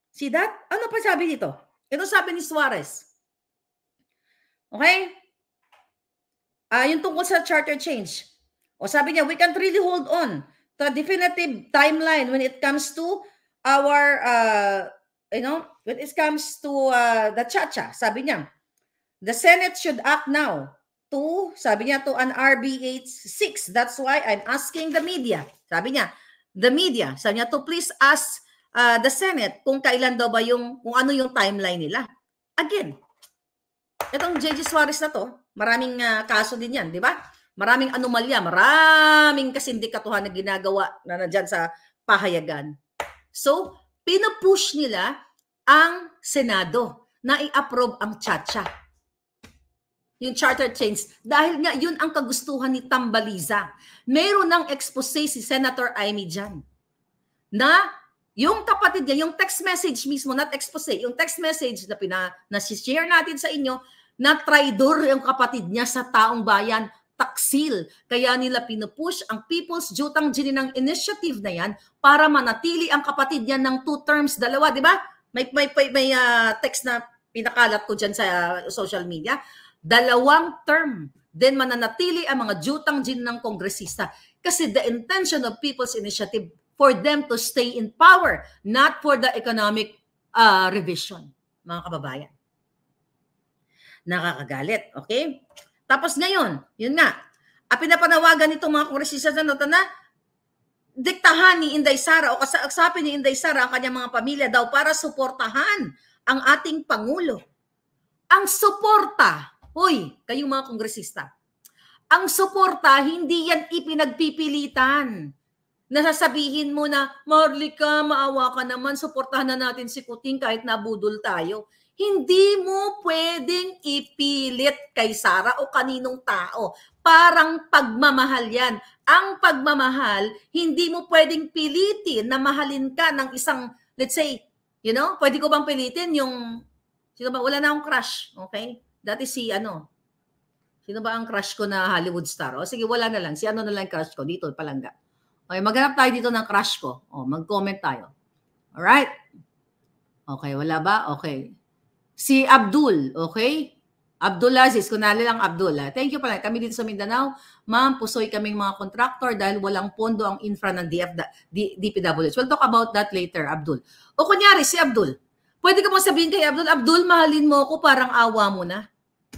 [SPEAKER 1] See that? Ano pa sabi nito? Ito sabi ni Suarez. Okay? Uh, yung tungkol sa charter change. O sabi niya, we can't really hold on to a definitive timeline when it comes to our, uh, you know, when it comes to uh, the cha-cha. Sabi niya, the Senate should act now to, sabi niya, to an RB 86. That's why I'm asking the media. Sabi niya, the media. Sabi niya, to please ask uh, the Senate kung kailan daw ba yung, kung ano yung timeline nila. Again, itong JJ Suarez na to, maraming uh, kaso din yan, di ba? Maraming anomalya, maraming kasindikatuhan na ginagawa na nandyan sa pahayagan. So, pinupush nila ang Senado na i-approve ang chacha. Yung charter change. Dahil nga yun ang kagustuhan ni Tambaliza. Meron ng expose si Senator Amy dyan na yung kapatid niya, yung text message mismo, not expose, yung text message na pina, share natin sa inyo, na traidor yung kapatid niya sa taong bayan, taksil. Kaya nila pinupush ang People's Jutang Jini ng initiative na yan para manatili ang kapatid niya ng two terms, dalawa, di ba? May, may, may, may uh, text na pinakalat ko dyan sa uh, social media. Dalawang term. Then mananatili ang mga jutang jin ng kongresista. Kasi the intention of People's Initiative for them to stay in power, not for the economic uh, revision, mga kababayan. Nakakagalit, okay? Tapos ngayon, yun nga, ang pinapanawagan nitong mga kongresista sa nota na diktahan ni Inday Sara o kasaksapin ni Inday Sara ang kanyang mga pamilya daw para suportahan ang ating Pangulo. Ang suporta, hoy, kayong mga kongresista, ang suporta, hindi yan ipinagpipilitan nasasabihin mo na, Marlica, maawa ka naman, suportahan na natin si Kuting kahit nabudol tayo. Hindi mo pwedeng ipilit kay Sara o kaninong tao. Parang pagmamahal yan. Ang pagmamahal, hindi mo pwedeng pilitin na mahalin ka ng isang, let's say, you know, pwede ko bang pilitin yung, sino ba, wala na akong crush, okay? Dati si, ano, sino ba ang crush ko na Hollywood star? O sige, wala na lang. Si ano na lang crush ko, dito, palangga Okay, maghanap tayo dito ng crush ko. O, oh, mag-comment tayo. Alright? Okay, wala ba? Okay. Si Abdul, okay? Abdul Aziz, kunali lang Abdul. Ha? Ah. Thank you pala. Kami dito sa Mindanao, ma'am, pusoy kaming mga contractor dahil walang pondo ang infra ng DF, DPWH. We'll talk about that later, Abdul. O kunyari, si Abdul. Pwede ka mong sabihin kay Abdul, Abdul, mahalin mo ako, parang awa mo na.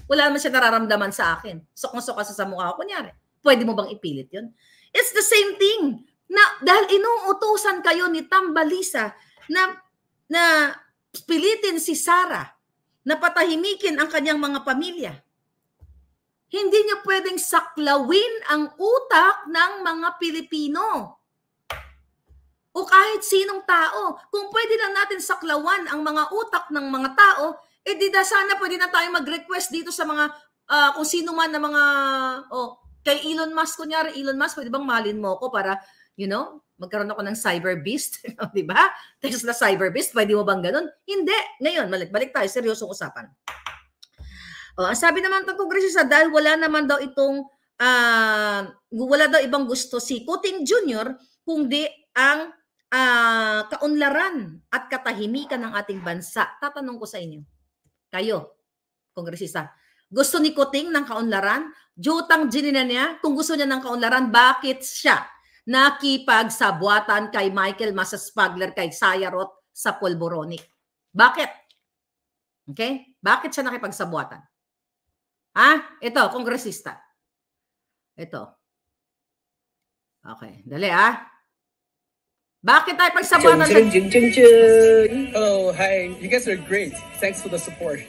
[SPEAKER 1] Wala naman siya nararamdaman sa akin. Sokong-soka sa mukha ko, kunyari. Pwede mo bang ipilit yun? It's the same thing. Na, dahil inuutusan kayo ni Tambalisa na, na pilitin si Sarah na patahimikin ang kanyang mga pamilya. Hindi niyo pwedeng saklawin ang utak ng mga Pilipino o kahit sinong tao. Kung pwede lang natin saklawan ang mga utak ng mga tao, eh di da sana pwede na tayo mag-request dito sa mga uh, kung sino man na mga oh, Kay Elon Musk, kunyari, Elon Musk, pwede bang malin mo ako para, you know, magkaroon ako ng cyber beast, di ba? Tesla cyber beast, pwede mo bang ganun? Hindi. Ngayon, balik-balik tayo, seryosong usapan. O, oh, ang sabi naman ng kongresista, dahil wala naman daw itong, uh, wala daw ibang gusto si Kuting Jr., kundi ang uh, kaunlaran at katahimikan ng ating bansa. Tatanong ko sa inyo, kayo, kongresista, gusto ni Kuting ng kaunlaran? Jutang ginina niya kung gusto niya ng kaunlaran, bakit siya nakipagsabwatan kay Michael Masaspagler kay Sayarot sa Polboronic? Bakit? Okay? Bakit siya nakipagsabwatan? Ha? Ito, kongresista. Ito. Okay, dali ah. Bakit tayo pagsabwatan? Jung, jung, jung, jung, jung. Oh, hi. You guys are great. Thanks for the support.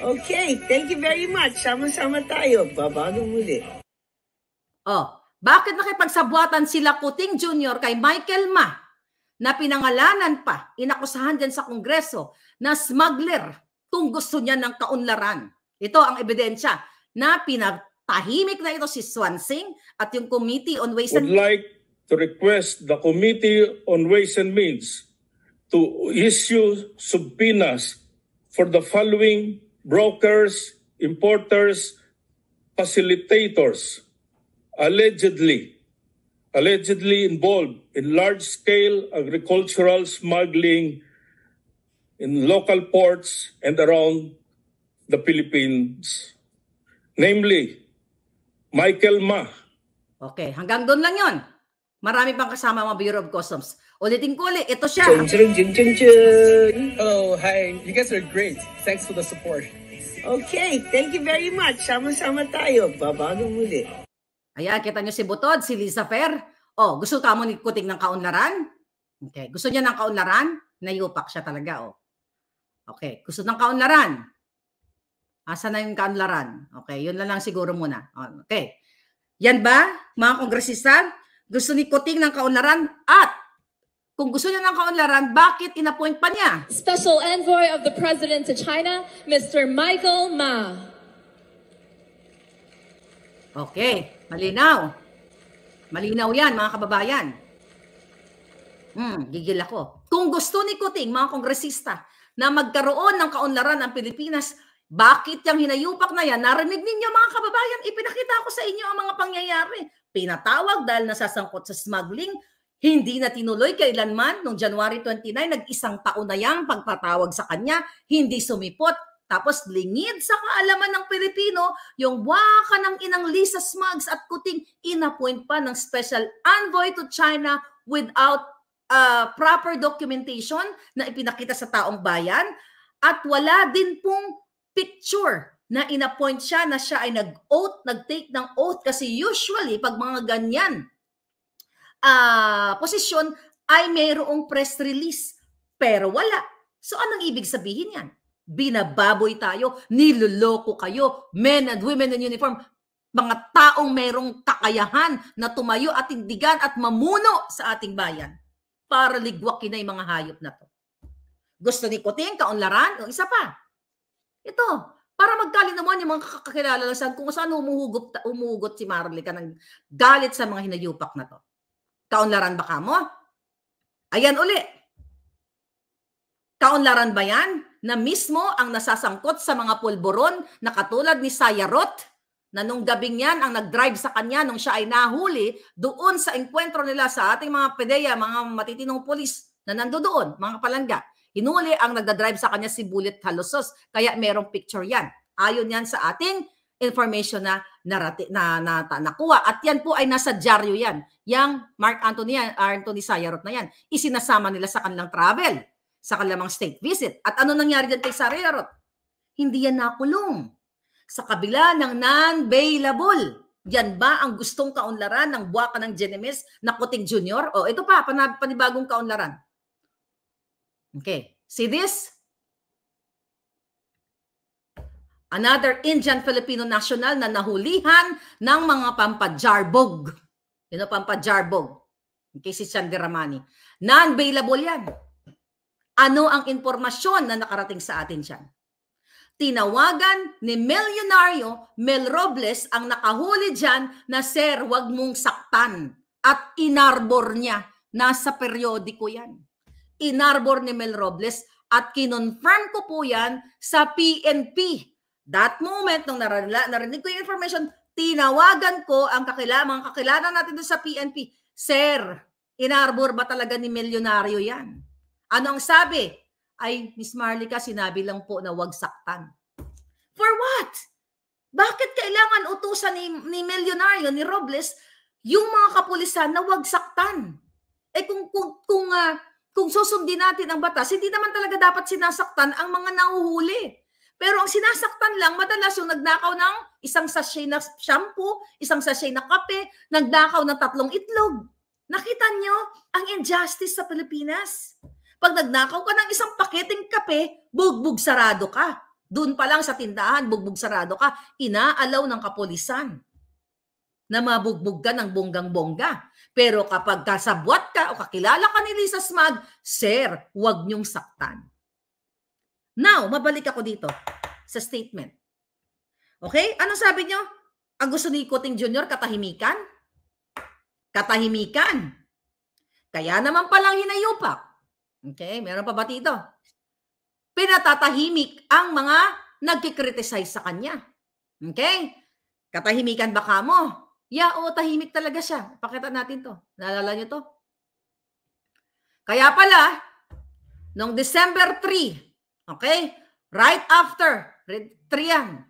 [SPEAKER 1] Okay, thank you very much. Sama-sama tayo. Babago muli. Oh, bakit nakipagsabuatan sila Kuting Jr. kay Michael Ma na pinangalanan pa, inakusahan din sa Kongreso na smuggler kung gusto niya ng kaunlaran. Ito ang ebidensya na pinatahimik na ito si Swansing at yung Committee on Ways and Means. Would like to request the Committee on Ways and Means to issue subpoenas for the following brokers, importers, facilitators allegedly allegedly involved in large-scale agricultural smuggling in local ports and around the Philippines. Namely, Michael Ma. Okay, hanggang doon lang yon. Marami pang kasama mga Bureau of Customs. Ulitin ko ulit. Ito siya. Ching, ching, ching, ching, ching. Hello, hi. You guys are great. Thanks for the support. Okay, thank you very much. Sama-sama tayo. Babago muli. Ayan, kita nyo si Butod, si Lisa Fer. Oh, gusto ka mo ni Kuting ng kaunlaran? Okay, gusto niya ng kaunlaran? Nayupak siya talaga, oh. Okay, gusto ng kaunlaran? Asa na yung kaunlaran? Okay, yun na lang siguro muna. Okay. Yan ba, mga kongresista? Gusto ni Kuting ng kaunlaran at kung gusto niya ng kaunlaran, bakit inappoint pa niya? Special Envoy of the President to China, Mr. Michael Ma. Okay, malinaw. Malinaw yan, mga kababayan. Hmm, gigil ako. Kung gusto ni Kuting, mga kongresista, na magkaroon ng kaunlaran ang Pilipinas, bakit yung hinayupak na yan? Narinig ninyo mga kababayan, ipinakita ko sa inyo ang mga pangyayari. Pinatawag dahil nasasangkot sa smuggling, hindi na tinuloy kailanman noong January 29 nag-isang paunayang pagpatawag sa kanya, hindi sumipot, tapos lingid sa kaalaman ng Pilipino, yung waka ng inang Lisa Smugs at Kuting inappoint pa ng Special Envoy to China without uh, proper documentation na ipinakita sa taong bayan at wala din pong picture na inappoint siya na siya ay nag-oath, nag-take ng oath kasi usually pag mga ganyan uh, posisyon ay mayroong press release pero wala. So anong ibig sabihin yan? Binababoy tayo, niloloko kayo, men and women in uniform, mga taong mayroong kakayahan na tumayo at tindigan at mamuno sa ating bayan para ligwakin na yung mga hayop na to. Gusto ni Kuting, kaunlaran, o isa pa. Ito, para magkalinawan yung mga kakakilala kung saan humuhugot, humuhugot si Marlica ng galit sa mga hinayupak na to. Kaunlaran ba kamo? Ayan uli. Kaunlaran ba yan? Na mismo ang nasasangkot sa mga pulburon na katulad ni Sayarot na nung gabing yan ang nag-drive sa kanya nung siya ay nahuli doon sa enkwentro nila sa ating mga pedeya, mga matitinong polis na nandoon, mga palangga. Hinuli ang nagda-drive sa kanya si Bullet Talosos Kaya merong picture yan. Ayon yan sa ating information na narati, na, na, na, nakuha. At yan po ay nasa dyaryo yan. Yang Mark Anthony, Anthony Sayarot na yan, isinasama nila sa kanilang travel, sa kanilang state visit. At ano nangyari dyan kay Sayarot? Hindi yan nakulong. Sa kabila ng non-bailable. Yan ba ang gustong kaunlaran ng buwaka ng Genemis na Kuting Junior? O ito pa, panibagong kaunlaran. Okay. See this? Another Indian-Filipino national na nahulihan ng mga pampajarbog. Yun know, pampajarbog. In case si Chandiramani. Non-bailable yan. Ano ang impormasyon na nakarating sa atin dyan? Tinawagan ni milyonaryo Mel Robles ang nakahuli dyan na sir, wag mong saktan. At inarbor niya. Nasa periodiko yan. Inarbor ni Mel Robles at kinonfirm ko po yan sa PNP That moment, nung narala, narinig ko yung information, tinawagan ko ang kakilala, mga kakilala natin doon sa PNP. Sir, inarbor ba talaga ni milyonaryo yan? Ano ang sabi? Ay, Miss Marlica, sinabi lang po na wag saktan. For what? Bakit kailangan utusan ni, ni milyonaryo, ni Robles, yung mga kapulisan na wag saktan? Eh kung, kung, kung, uh, kung susundin natin ang batas, hindi naman talaga dapat sinasaktan ang mga nahuhuli. Pero ang sinasaktan lang, madalas yung nagnakaw ng isang sachet na shampoo, isang sachet na kape, nagnakaw ng tatlong itlog. Nakita nyo ang injustice sa Pilipinas. Pag nagnakaw ka ng isang paketing kape, bugbog sarado ka. Doon pa lang sa tindahan, bugbog sarado ka. Inaalaw ng kapulisan na mabugbog ka ng bonggang-bongga. Pero kapag kasabwat ka o kakilala ka ni Lisa Smag, Sir, huwag niyong saktan. Now, mabalik ako dito sa statement. Okay? Ano sabi nyo? Ang gusto ni Kuting Junior, katahimikan? Katahimikan. Kaya naman palang hinayupak. Okay? Meron pa ba dito? Pinatatahimik ang mga nagkikriticize sa kanya. Okay? Katahimikan ba ka mo? Yeah, oo, tahimik talaga siya. Pakita natin to. Naalala nyo to? Kaya pala, noong December 3, Okay? Right after, Trian.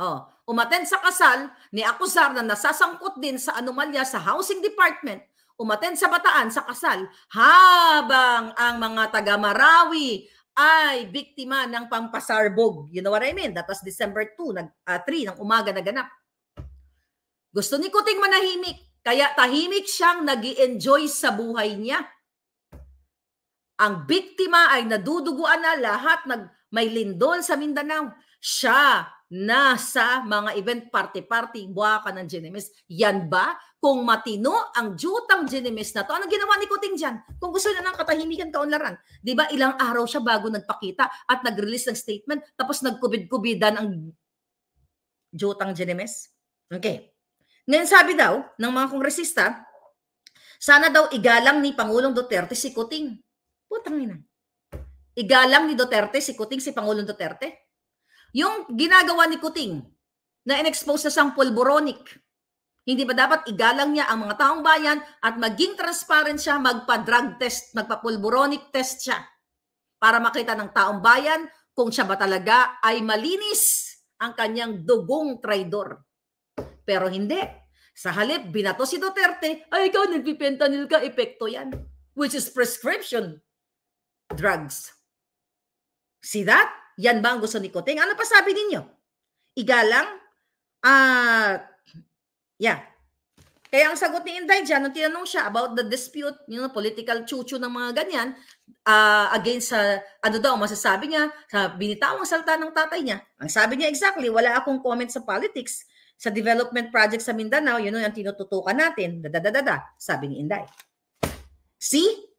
[SPEAKER 1] Oh, umaten sa kasal ni Akusar na nasasangkot din sa anomalya sa housing department. Umaten sa bataan sa kasal habang ang mga taga Marawi ay biktima ng pampasarbog. You know what I mean? That was December 2, nag, uh, ah, 3 ng umaga na ganap. Gusto ni Kuting manahimik, kaya tahimik siyang nag enjoy sa buhay niya. Ang biktima ay naduduguan na lahat nag may lindol sa Mindanao. Siya na sa mga event party-party, buwaka ng Genemis. Yan ba? Kung matino ang jutang Genemis na to, ano ginawa ni Kuting dyan? Kung gusto niya ng katahimikan, kaunlaran. Di ba ilang araw siya bago nagpakita at nag-release ng statement, tapos nagkubid-kubidan ang jutang Genemis? Okay. Ngayon sabi daw ng mga kongresista, sana daw igalang ni Pangulong Duterte si Kuting. Putang ina. Igalang ni Duterte si Kuting, si Pangulong Duterte. Yung ginagawa ni Kuting na inexpose na siyang pulboronic, hindi ba dapat igalang niya ang mga taong bayan at maging transparent siya, magpa-drug test, magpa-pulboronic test siya para makita ng taong bayan kung siya ba talaga ay malinis ang kanyang dugong traidor. Pero hindi. Sa halip, binato si Duterte, ay ikaw nagpipenta ka, epekto yan. Which is prescription drugs. See that? Yan ba ang gusto ni Koteng? Ano pa sabi ninyo? Igalang? Ah, uh, yeah. Kaya ang sagot ni Inday dyan, nung tinanong siya about the dispute, yung know, political chuchu ng mga ganyan, uh, against sa, uh, ano daw, masasabi niya, sa binitawang salta ng tatay niya. Ang sabi niya exactly, wala akong comment sa politics. Sa development project sa Mindanao, yun yung tinututukan natin. Dadadadada, sabi ni Inday. See?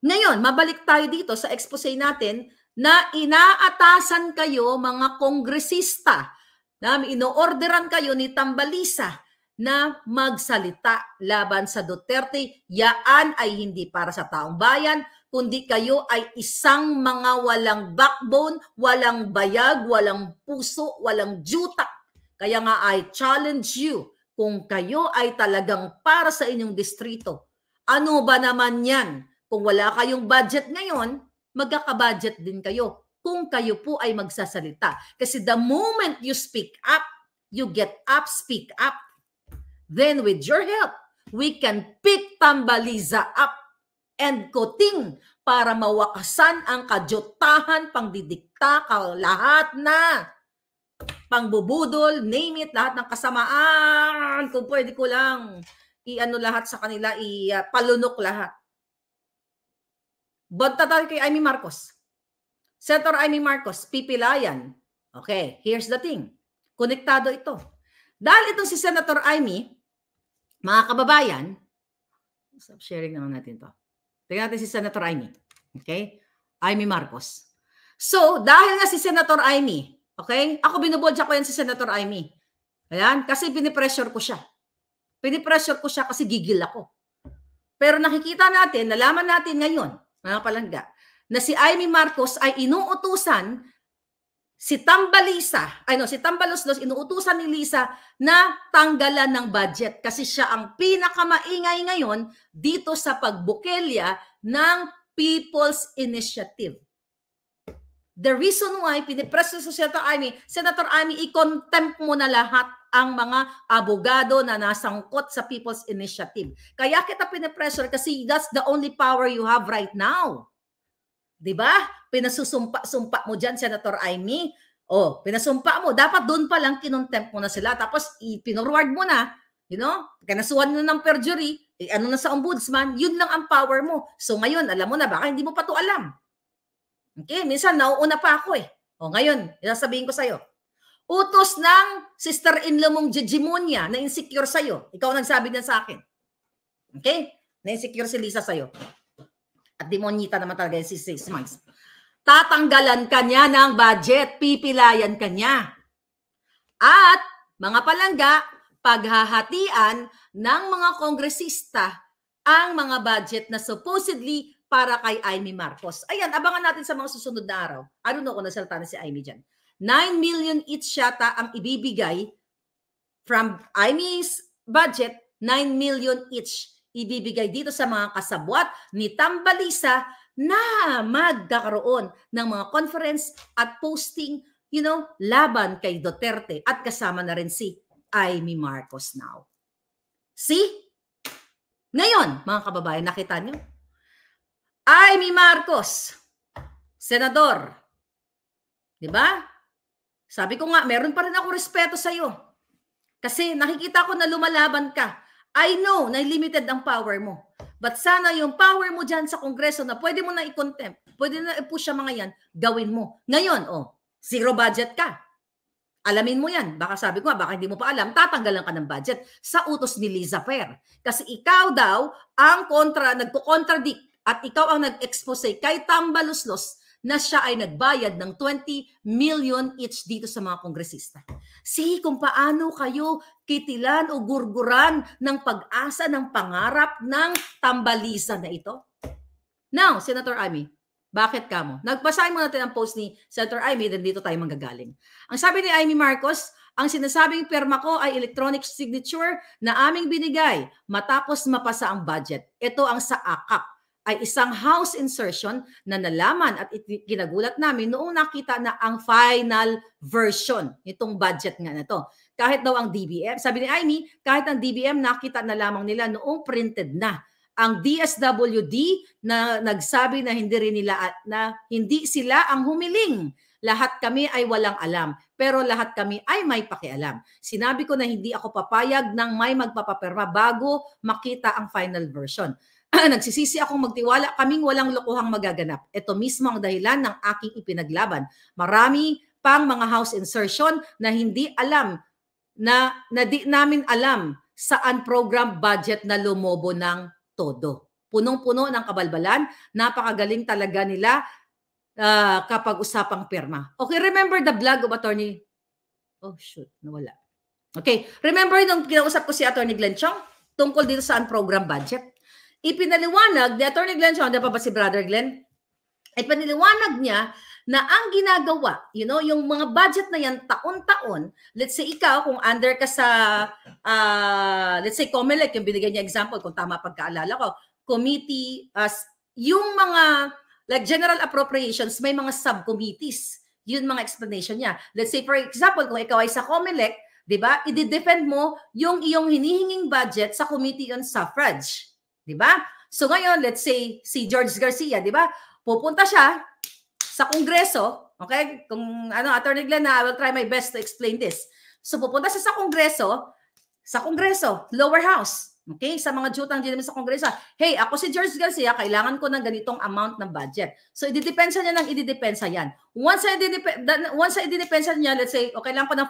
[SPEAKER 1] Ngayon, mabalik tayo dito sa expose natin na inaatasan kayo mga kongresista na inoorderan kayo ni Tambalisa na magsalita laban sa Duterte. Yaan ay hindi para sa taong bayan, kundi kayo ay isang mga walang backbone, walang bayag, walang puso, walang jutak. Kaya nga I challenge you kung kayo ay talagang para sa inyong distrito. Ano ba naman yan? Kung wala kayong budget ngayon, magkakabudget din kayo kung kayo po ay magsasalita. Kasi the moment you speak up, you get up, speak up. Then with your help, we can pick Tambaliza up and Koting para mawakasan ang kajotahan, pangdidikta, lahat na pangbubudol, name it, lahat ng kasamaan, kung pwede ko lang i-ano lahat sa kanila, i-palunok lahat. Banta tayo kay Amy Marcos. Senator Amy Marcos, pipilayan. Okay, here's the thing. Konektado ito. Dahil itong si Senator Amy, mga kababayan, stop sharing naman natin to. Tingnan natin si Senator Amy. Okay? Amy Marcos. So, dahil nga si Senator Amy, okay? Ako binubodya ko yan si Senator Amy. Ayan, kasi pinipressure ko siya. Pinipressure ko siya kasi gigil ako. Pero nakikita natin, nalaman natin ngayon mga palangga, na si Amy Marcos ay inuutusan si Tambalisa, ay no, si Tambaloslos, inuutusan ni Lisa na tanggalan ng budget kasi siya ang pinakamaingay ngayon dito sa pagbukelya ng People's Initiative. The reason why pinipress ni Senator Amy, Senator Amy, i-contempt mo na lahat ang mga abogado na nasangkot sa People's Initiative. Kaya kita pinipressure kasi that's the only power you have right now. 'Di ba? Pinasusumpa-sumpa mo diyan Senator Amy. Oh, pinasumpa mo. Dapat doon pa lang kinontempt mo na sila tapos ipinoward mo na, you know? Kanasuhan mo ng perjury, eh, ano na sa ombudsman, yun lang ang power mo. So ngayon, alam mo na baka hindi mo pa to alam. Okay, minsan nauuna pa ako eh. O oh, ngayon, sasabihin ko sa'yo, Utos ng sister-in-law mong Jijimunya na insecure sa'yo. Ikaw nagsabi niya sa akin. Okay? Na insecure si Lisa sa'yo. At demonyita naman talaga si Six Months. Tatanggalan ka niya ng budget. Pipilayan ka niya. At mga palangga, paghahatian ng mga kongresista ang mga budget na supposedly para kay Amy Marcos. Ayan, abangan natin sa mga susunod na araw. I don't know kung nasalta na si Amy dyan. 9 million each yata ang ibibigay from IME's budget, 9 million each ibibigay dito sa mga kasabwat ni Tambalisa na magkakaroon ng mga conference at posting, you know, laban kay Duterte at kasama na rin si Amy Marcos now. See? Ngayon, mga kababayan, nakita niyo? Amy Marcos, senador, di ba? Sabi ko nga, meron pa rin ako respeto sa iyo. Kasi nakikita ko na lumalaban ka. I know na limited ang power mo. But sana yung power mo dyan sa Kongreso na pwede mo na i-contempt, pwede na i-push ang mga yan, gawin mo. Ngayon, oh, zero budget ka. Alamin mo yan. Baka sabi ko, nga, baka hindi mo pa alam, tatanggalan ka ng budget sa utos ni Liza Per. Kasi ikaw daw ang kontra, nagko-contradict at ikaw ang nag-expose kay Tambaluslos na siya ay nagbayad ng 20 million each dito sa mga kongresista. See kung paano kayo kitilan o gurguran ng pag-asa ng pangarap ng tambalisa na ito. Now, Senator Amy, bakit ka mo? Nagbasahin mo natin ang post ni Senator Amy, then dito tayo manggagaling. Ang sabi ni Amy Marcos, ang sinasabing perma ko ay electronic signature na aming binigay matapos mapasa ang budget. Ito ang sa AKAP ay isang house insertion na nalaman at ginagulat namin noong nakita na ang final version nitong budget nga na to. Kahit daw ang DBM, sabi ni Amy, kahit ang DBM nakita na lamang nila noong printed na ang DSWD na nagsabi na hindi rin nila na hindi sila ang humiling. Lahat kami ay walang alam, pero lahat kami ay may pakialam. Sinabi ko na hindi ako papayag ng may magpapapirma bago makita ang final version. Ah, nagsisisi akong magtiwala kaming walang lokohang magaganap. Ito mismo ang dahilan ng aking ipinaglaban. Marami pang mga house insertion na hindi alam na, na di namin alam saan program budget na lumobo ng todo. Punong-puno ng kabalbalan, napakagaling talaga nila uh, ah, kapag usapang pirma. Okay, remember the blog of attorney? Oh shoot, nawala. Okay, remember nung kinausap ko si attorney Glenn Chong tungkol dito saan program budget? Ipinaliwanag ni Attorney Glenn Chonda pa ba si Brother Glenn? Ipinaliwanag niya na ang ginagawa, you know, yung mga budget na yan taon-taon, let's say ikaw, kung under ka sa, uh, let's say Comelec, yung binigay niya example, kung tama pagkaalala ko, committee, uh, yung mga, like general appropriations, may mga subcommittees. Yun mga explanation niya. Let's say for example, kung ikaw ay sa Comelec, di ba, i-defend mo yung iyong hinihinging budget sa Committee on Suffrage 'Di ba? So ngayon, let's say si George Garcia, 'di ba? Pupunta siya sa Kongreso, okay? Kung ano, Attorney Glenn, I will try my best to explain this. So pupunta siya sa Kongreso, sa Kongreso, lower house, Okay? Sa mga jutang din sa Kongreso, hey, ako si George Garcia, kailangan ko ng ganitong amount ng budget. So, ididepensa niya ng ididepensa yan. Once I ididepensa, once I ididepensa niya, let's say, okay, oh, kailangan ko ng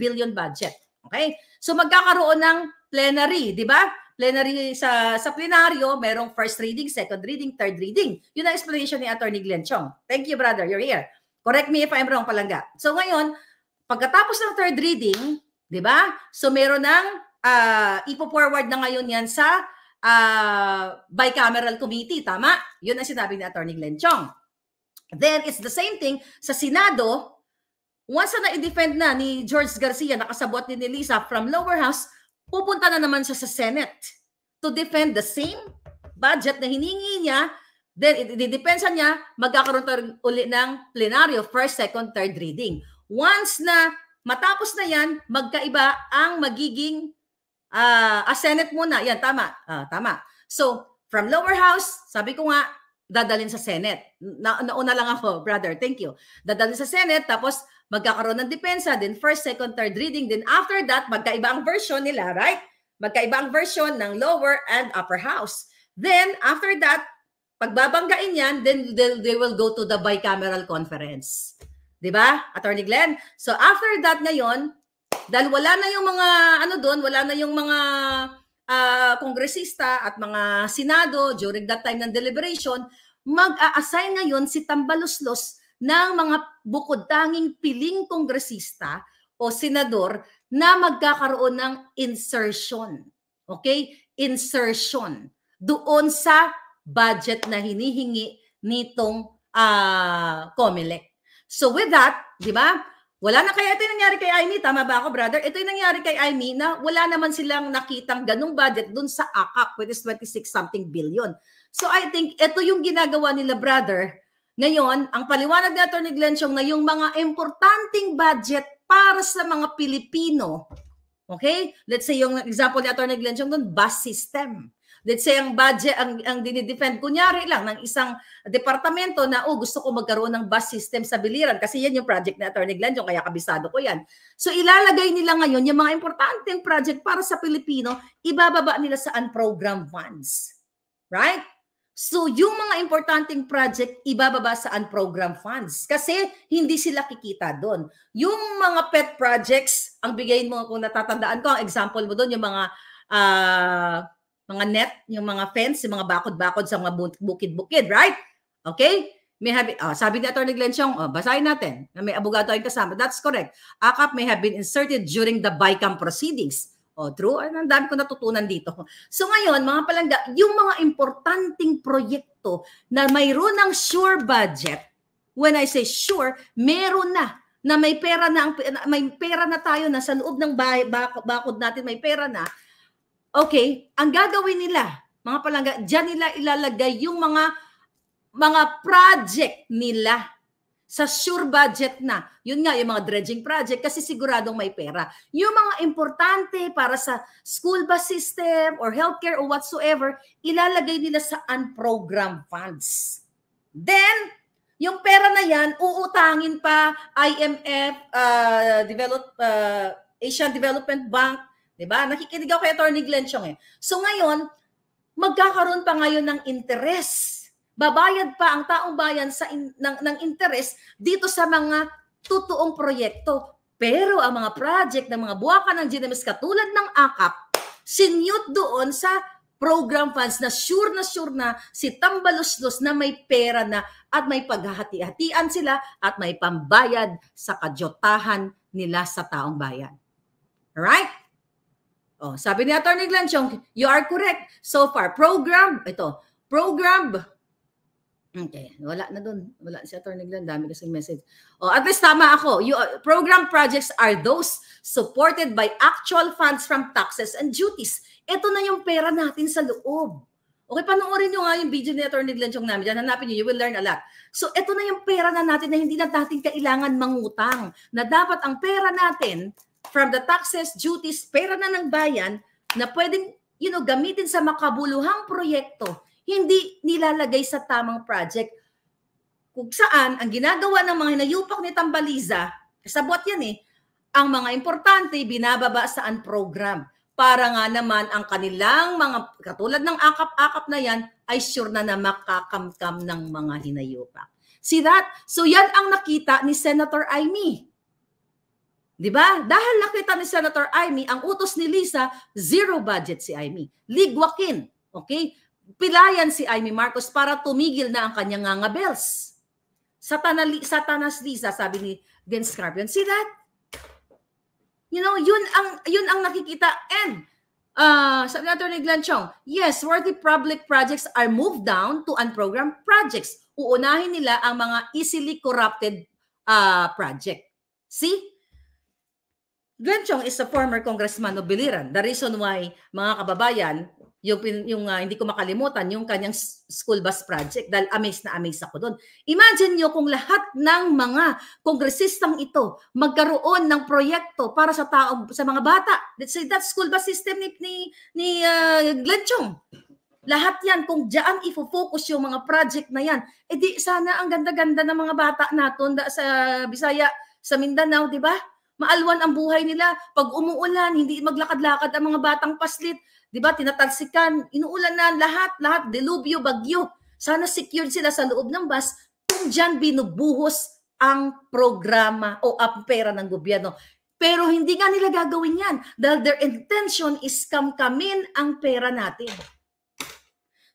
[SPEAKER 1] 40 billion budget. Okay? So, magkakaroon ng plenary, di ba? plenary sa sa plenaryo, merong first reading, second reading, third reading. Yun ang explanation ni Attorney Glenn Chong. Thank you, brother. You're here. Correct me if I'm wrong, palangga. So ngayon, pagkatapos ng third reading, 'di ba? So meron ng uh, ipo-forward na ngayon 'yan sa uh, bicameral committee, tama? 'Yun ang sinabi ni Attorney Glenn Chong. Then it's the same thing sa Senado, once na i-defend na ni George Garcia, nakasabot ni Lisa from lower house, pupunta na naman siya sa Senate to defend the same budget na hiningi niya. Then, didepensa niya, magkakaroon tayo uli ng plenaryo, first, second, third reading. Once na matapos na yan, magkaiba ang magiging uh, a Senate muna. Yan, tama. Uh, tama. So, from lower house, sabi ko nga, dadalin sa Senate. Na, nauna lang ako, brother. Thank you. Dadalin sa Senate, tapos magkakaroon ng depensa, then first, second, third reading, then after that, magkaiba ang version nila, right? Magkaiba ang version ng lower and upper house. Then, after that, pagbabanggain yan, then they will go to the bicameral conference. Di ba, Attorney Glenn? So after that ngayon, dahil wala na yung mga ano doon, wala na yung mga uh, kongresista at mga senado during that time ng deliberation, mag-a-assign ngayon si Tambaluslos ng mga bukod tanging piling kongresista o senador na magkakaroon ng insertion. Okay? Insertion doon sa budget na hinihingi nitong uh, COMELEC. So with that, di ba? Wala na kaya ito yung nangyari kay Aimee. Tama ba ako, brother? Ito yung nangyari kay Aimee na wala naman silang nakitang ganung budget doon sa AKAP, which is 26 something billion. So I think ito yung ginagawa nila, brother, ngayon, ang paliwanag ni Attorney Glenn Chong na yung mga importanting budget para sa mga Pilipino, okay? Let's say yung example ni Attorney Glenn Chong doon, bus system. Let's say ang budget, ang, ang dinidefend, kunyari lang, ng isang departamento na, oh, gusto ko magkaroon ng bus system sa Biliran. Kasi yan yung project ni Attorney Glenn, yung kaya kabisado ko yan. So ilalagay nila ngayon yung mga importanting project para sa Pilipino, ibababa nila sa unprogrammed funds. Right? So yung mga importanteng project, ibababa sa unprogram funds kasi hindi sila kikita doon. Yung mga pet projects, ang bigayin mo kung natatandaan ko, ang example mo doon, yung mga uh, mga net, yung mga fence, yung mga bakod-bakod sa mga bukid-bukid, right? Okay? May have, oh, ah, sabi ni Attorney Glenn Chong, oh, basahin natin, na may abogado ay kasama. That's correct. AKAP may have been inserted during the BICAM proceedings. O, oh, Drew, ang dami ko natutunan dito. So ngayon, mga palangga, yung mga importanting proyekto na mayroon ng sure budget, when I say sure, meron na na may pera na ang may pera na tayo na sa loob ng bahay, bakod natin may pera na. Okay, ang gagawin nila, mga palangga, diyan nila ilalagay yung mga mga project nila sa sure budget na. Yun nga, yung mga dredging project kasi siguradong may pera. Yung mga importante para sa school bus system or healthcare or whatsoever, ilalagay nila sa unprogrammed funds. Then, yung pera na yan, uutangin pa IMF, uh, develop, uh, Asian Development Bank, 'di ba? Nakikinig ako kay Attorney Glenn Chong eh. So ngayon, magkakaroon pa ngayon ng interest Babayad pa ang taong bayan sa in, ng, ng interes dito sa mga totoong proyekto. Pero ang mga project ng mga buwakan ng GNMS katulad ng AKAP, sinyut doon sa program funds na sure na sure na si Tambaluslos na may pera na at may paghahati-hatian sila at may pambayad sa kadyotahan nila sa taong bayan. Right? Oh, sabi ni Attorney Glenn Chong, you are correct. So far, program, ito, program Okay, wala na doon. Wala si Attorney Glenn, dami kasing message. Oh, at least tama ako. You, uh, program projects are those supported by actual funds from taxes and duties. Ito na yung pera natin sa loob. Okay, panoorin nyo nga yung video ni Attorney Glenn Chong namin. Diyan, hanapin nyo, you will learn a lot. So, ito na yung pera na natin na hindi na natin kailangan mangutang. Na dapat ang pera natin from the taxes, duties, pera na ng bayan na pwedeng you know, gamitin sa makabuluhang proyekto hindi nilalagay sa tamang project. Kung saan, ang ginagawa ng mga hinayupak ni Tambaliza, kasabot yan eh, ang mga importante binababa saan program para nga naman ang kanilang mga, katulad ng akap-akap na yan, ay sure na na makakamkam ng mga hinayupak. See that? So yan ang nakita ni Senator Aimee. 'Di ba? Dahil nakita ni Senator Aimee ang utos ni Lisa, zero budget si Aimee. Ligwakin. Okay? pilayan si Amy Marcos para tumigil na ang kanyang ngangabels. Satanali, satanas Lisa, sabi ni Vince Carpion. See that? You know, yun ang, yun ang nakikita. And, uh, sabi na Attorney Glenn Chong, yes, worthy public projects are moved down to unprogrammed projects. Uunahin nila ang mga easily corrupted uh, project. See? Glenn Chong is a former congressman of Biliran. The reason why, mga kababayan, yung yung uh, hindi ko makalimutan yung kanyang school bus project dahil amazed na amazed ako doon. Imagine niyo kung lahat ng mga kongresistang ito magkaroon ng proyekto para sa tao sa mga bata. Let's say that school bus system ni ni, ni uh, Glenn Chung. Lahat yan, kung diyan ifo-focus yung mga project na yan, edi eh sana ang ganda-ganda ng mga bata natin sa Bisaya, sa Mindanao, di ba? Maalwan ang buhay nila. Pag umuulan, hindi maglakad-lakad ang mga batang paslit. 'di ba? inuulan inuulanan lahat, lahat delubyo, bagyo. Sana secured sila sa loob ng bus kung diyan binubuhos ang programa o ang pera ng gobyerno. Pero hindi nga nila gagawin yan dahil their intention is kamkamin ang pera natin.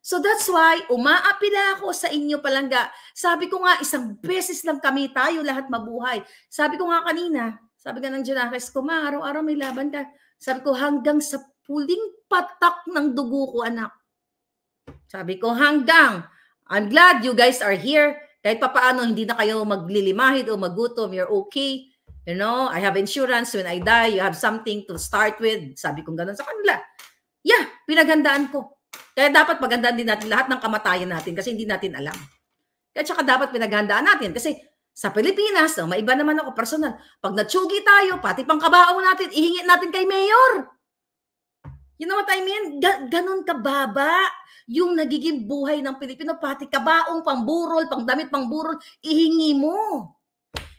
[SPEAKER 1] So that's why umaapila ako sa inyo palangga. Sabi ko nga isang beses lang kami tayo lahat mabuhay. Sabi ko nga kanina, sabi nga ng Janakes ko, ma, araw-araw may laban ka. Sabi ko hanggang sa puling patak ng dugo ko, anak. Sabi ko, hanggang, I'm glad you guys are here. Kahit papaano, hindi na kayo maglilimahid o magutom. You're okay. You know, I have insurance. When I die, you have something to start with. Sabi ko ganun sa kanila. Yeah, pinaghandaan ko. Kaya dapat paghandaan din natin lahat ng kamatayan natin kasi hindi natin alam. Kaya tsaka dapat pinaghandaan natin kasi sa Pilipinas, no, oh, maiba naman ako personal, pag natsugi tayo, pati pang kabao natin, ihingi natin kay Mayor. You know what I mean? Ga- ganon kababa yung nagiging buhay ng Pilipino. Pati kabaong, pangburol, pangdamit, pangburol, ihingi mo.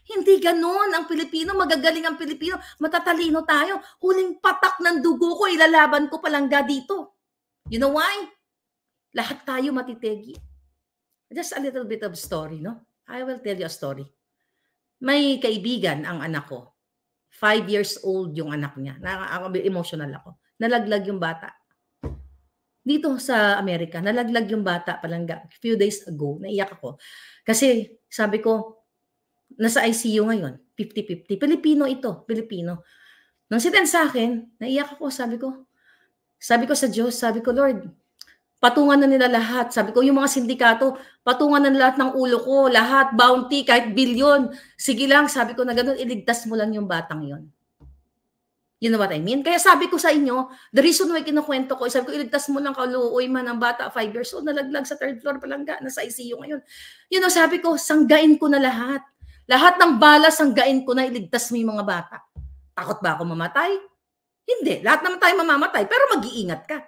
[SPEAKER 1] Hindi ganon ang Pilipino. Magagaling ang Pilipino. Matatalino tayo. Huling patak ng dugo ko, ilalaban ko palangga dito. You know why? Lahat tayo matitegi. Just a little bit of story, no? I will tell you a story. May kaibigan ang anak ko. Five years old yung anak niya. Na, emotional ako nalaglag yung bata. Dito sa Amerika, nalaglag yung bata palangga. Few days ago, naiyak ako. Kasi sabi ko, nasa ICU ngayon, 50-50. Pilipino ito, Pilipino. Nang sitan sa akin, naiyak ako, sabi ko, sabi ko sa Diyos, sabi ko, Lord, patungan na nila lahat. Sabi ko, yung mga sindikato, patungan na lahat ng ulo ko, lahat, bounty, kahit bilyon. Sige lang, sabi ko na ganun, iligtas mo lang yung batang yon. You know what I mean? Kaya sabi ko sa inyo, the reason why kinukwento ko, sabi ko, iligtas mo ng kaluoy man ng bata, 5 years old, nalaglag sa third floor palangga, nasa ICU ngayon. You know, sabi ko, sanggain ko na lahat. Lahat ng bala, sanggain ko na, iligtas mo yung mga bata. Takot ba ako mamatay? Hindi. Lahat naman tayo mamamatay, pero mag-iingat ka.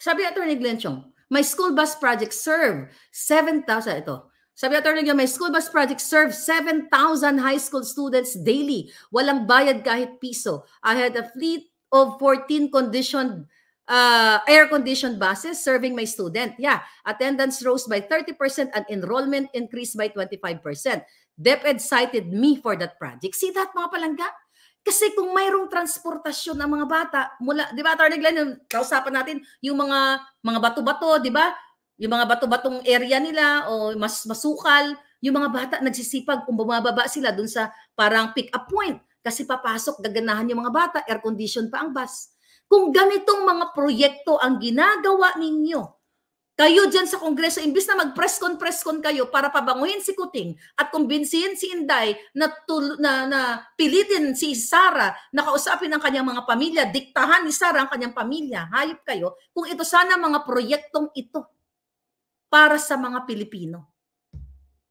[SPEAKER 1] Sabi ni Atty. Glenn Chong, my school bus project served 7,000, ito, sabi Attorney may school bus project serves 7,000 high school students daily. Walang bayad kahit piso. I had a fleet of 14 conditioned uh, air-conditioned buses serving my student. Yeah, attendance rose by 30% and enrollment increased by 25%. DepEd cited me for that project. See that mga palangga? Kasi kung mayroong transportasyon ang mga bata, mula, di ba, Atty. Glenn, kausapan natin, yung mga mga bato-bato, di ba? Yung mga bato-batong area nila o mas masukal, yung mga bata nagsisipag kung bumababa sila dun sa parang pick-up point kasi papasok, gaganahan yung mga bata, air condition pa ang bus. Kung ganitong mga proyekto ang ginagawa ninyo, kayo dyan sa Kongreso, imbis na mag-presscon, presscon kayo para pabanguhin si Kuting at kumbinsihin si Inday na, tul- na, na pilitin si Sara na kausapin ang kanyang mga pamilya, diktahan ni Sara ang kanyang pamilya, hayop kayo, kung ito sana mga proyektong ito para sa mga Pilipino.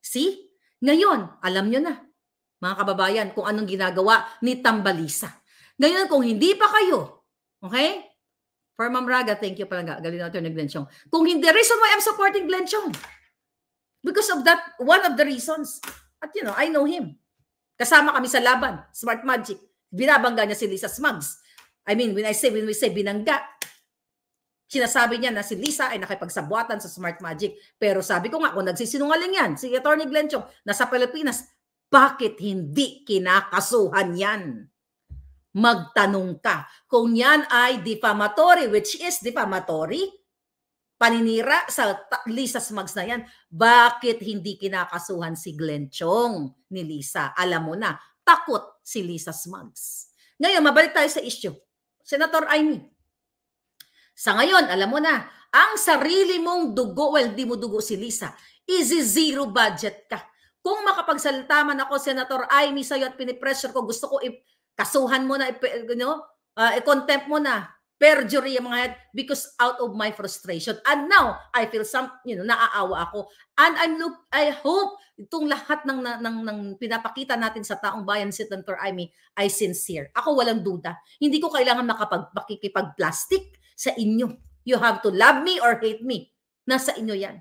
[SPEAKER 1] See? Ngayon, alam nyo na, mga kababayan, kung anong ginagawa ni Tambalisa. Ngayon, kung hindi pa kayo, okay? For Ma'am Raga, thank you pala nga. Galing na ni Glenn Chong. Kung hindi, reason why I'm supporting Glenn Chong. Because of that, one of the reasons. At you know, I know him. Kasama kami sa laban, Smart Magic. Binabangga niya si Lisa Smugs. I mean, when I say, when we say binangga, sinasabi niya na si Lisa ay nakipagsabwatan sa Smart Magic. Pero sabi ko nga, kung nagsisinungaling yan, si Attorney Glenn Chong, nasa Pilipinas, bakit hindi kinakasuhan yan? Magtanong ka kung yan ay defamatory, which is defamatory, paninira sa Lisa Smugs na yan, bakit hindi kinakasuhan si Glenn Chong ni Lisa? Alam mo na, takot si Lisa Smugs. Ngayon, mabalik tayo sa issue. Senator Aimee, sa ngayon, alam mo na, ang sarili mong dugo, well, di mo dugo si Lisa, is zero budget ka. Kung makapagsalita man ako, Senator Amy, sa'yo at pinipressure ko, gusto ko kasuhan mo na, you know, uh, i-contempt mo na, perjury yung mga yan, because out of my frustration. And now, I feel some, you know, naaawa ako. And I'm look, I hope itong lahat ng, ng, ng, ng pinapakita natin sa taong bayan, Senator Amy, ay sincere. Ako walang duda. Hindi ko kailangan makapag, plastic sa inyo. You have to love me or hate me. Nasa inyo yan.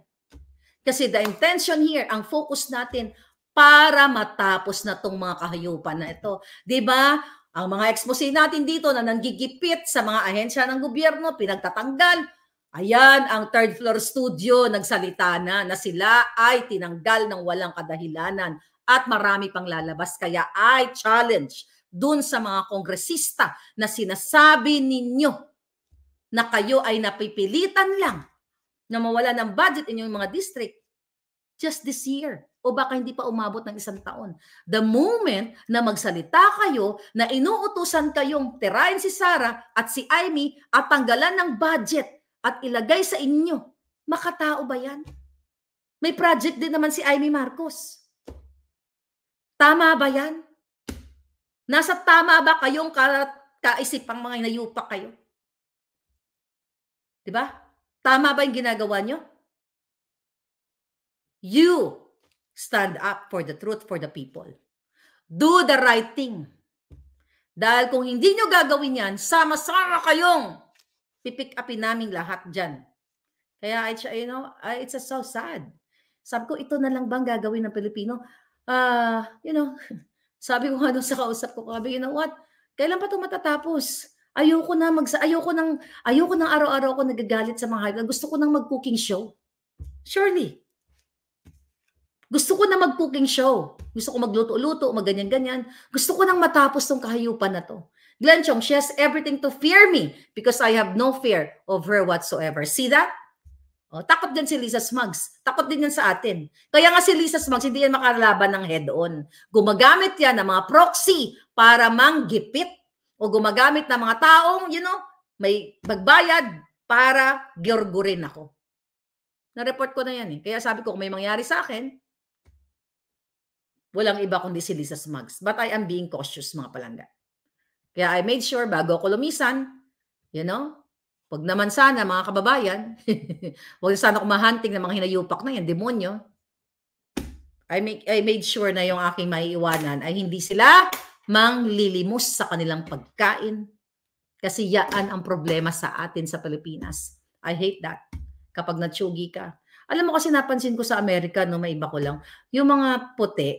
[SPEAKER 1] Kasi the intention here, ang focus natin para matapos na tong mga kahayupan na ito. 'Di ba? Ang mga expose natin dito na nanggigipit sa mga ahensya ng gobyerno, pinagtatanggal. Ayan, ang third floor studio nagsalita na na sila ay tinanggal ng walang kadahilanan at marami pang lalabas. Kaya I challenge dun sa mga kongresista na sinasabi ninyo na kayo ay napipilitan lang na mawala ng budget inyong mga district just this year o baka hindi pa umabot ng isang taon. The moment na magsalita kayo, na inuutusan kayong tirahin si Sarah at si Amy at tanggalan ng budget at ilagay sa inyo, makatao ba yan? May project din naman si Amy Marcos. Tama ba yan? Nasa tama ba kayong ka- kaisipang mga inayupak kayo? 'Di ba? Tama ba 'yung ginagawa nyo? You stand up for the truth for the people. Do the right thing. Dahil kung hindi nyo gagawin yan, sama-sama kayong pipick upin namin lahat dyan. Kaya it's, you know, it's so sad. Sabi ko, ito na lang bang gagawin ng Pilipino? Uh, you know, sabi ko nga sa kausap ko, sabi, you know what? Kailan pa ito matatapos? Ayoko na mag ayoko nang ayoko nang araw-araw ako nagagalit sa mga hagod. Gusto ko nang mag-cooking show. Surely. Gusto ko na mag-cooking show. Gusto ko magluto-luto, magganyan-ganyan. Gusto ko nang matapos tong kahayupan na to. Glenn Chong, she has everything to fear me because I have no fear of her whatsoever. See that? Oh, takot din si Lisa Smugs. Takot din yan sa atin. Kaya nga si Lisa Smugs, hindi yan makalaban ng head-on. Gumagamit yan ng mga proxy para manggipit o gumagamit ng mga taong, you know, may magbayad para gurgurin ako. Na-report ko na yan eh. Kaya sabi ko, kung may mangyari sa akin, walang iba kundi si Lisa Smugs. But I am being cautious, mga palangga. Kaya I made sure, bago ako lumisan, you know, Wag naman sana, mga kababayan, wag na sana kumahunting ng mga hinayupak na yan, demonyo. I, make, I made sure na yung aking maiiwanan ay hindi sila manglilimos sa kanilang pagkain. Kasi yaan ang problema sa atin sa Pilipinas. I hate that. Kapag natsugi ka. Alam mo kasi napansin ko sa Amerika, no, may iba ko lang, yung mga puti,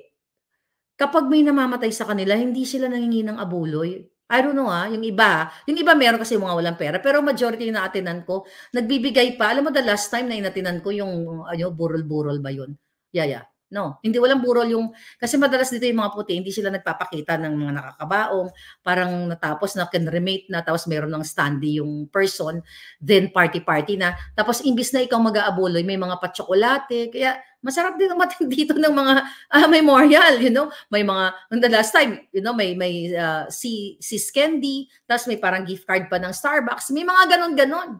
[SPEAKER 1] kapag may namamatay sa kanila, hindi sila nangingi ng abuloy. I don't know ha, ah, yung iba, yung iba meron kasi mga walang pera, pero majority na atinan ko, nagbibigay pa, alam mo the last time na inatinan ko yung ano, burol-burol ba yun? Yeah, yeah. No, hindi walang burol yung kasi madalas dito yung mga puti, hindi sila nagpapakita ng mga nakakabaong, parang natapos na can remate na tapos meron ng standy yung person, then party-party na. Tapos imbis na ikaw mag-aabuloy, may mga patsokolate, kaya masarap din umating dito ng mga uh, memorial, you know. May mga on the last time, you know, may may uh, si si Scandy, tapos may parang gift card pa ng Starbucks. May mga ganon-ganon.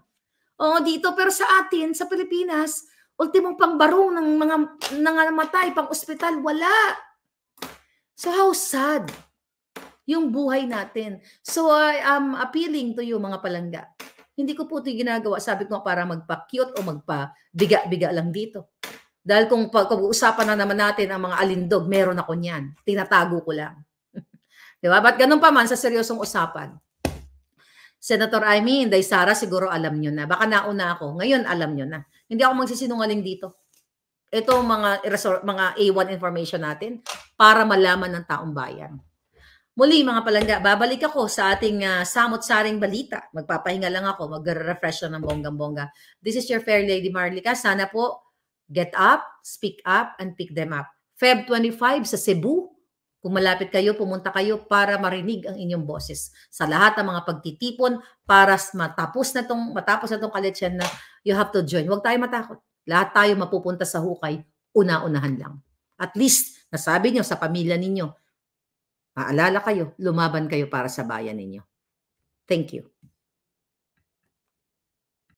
[SPEAKER 1] Oh, dito pero sa atin sa Pilipinas, ultimong pangbarong ng mga nangamatay, pang ospital, wala. So how sad yung buhay natin. So I am appealing to you mga palangga. Hindi ko po ito ginagawa, sabi ko para magpa-cute o magpa-biga-biga lang dito. Dahil kung pag-uusapan na naman natin ang mga alindog, meron ako niyan. Tinatago ko lang. Di ba? Ba't ganun pa man sa seryosong usapan? Senator I mean, Sara, siguro alam nyo na. Baka nauna ako. Ngayon, alam nyo na. Hindi ako magsisinungaling dito. Ito mga mga A1 information natin para malaman ng taong bayan. Muli mga palangga, babalik ako sa ating uh, samot-saring balita. Magpapahinga lang ako, magre-refresh lang ng bonggang-bongga. This is your fair lady Marlica. Sana po get up, speak up, and pick them up. Feb 25 sa Cebu, kung malapit kayo, pumunta kayo para marinig ang inyong boses sa lahat ng mga pagtitipon para matapos na tong matapos na tong collection na you have to join. Huwag tayo matakot. Lahat tayo mapupunta sa hukay, una-unahan lang. At least, nasabi niyo sa pamilya ninyo, paalala kayo, lumaban kayo para sa bayan ninyo. Thank you.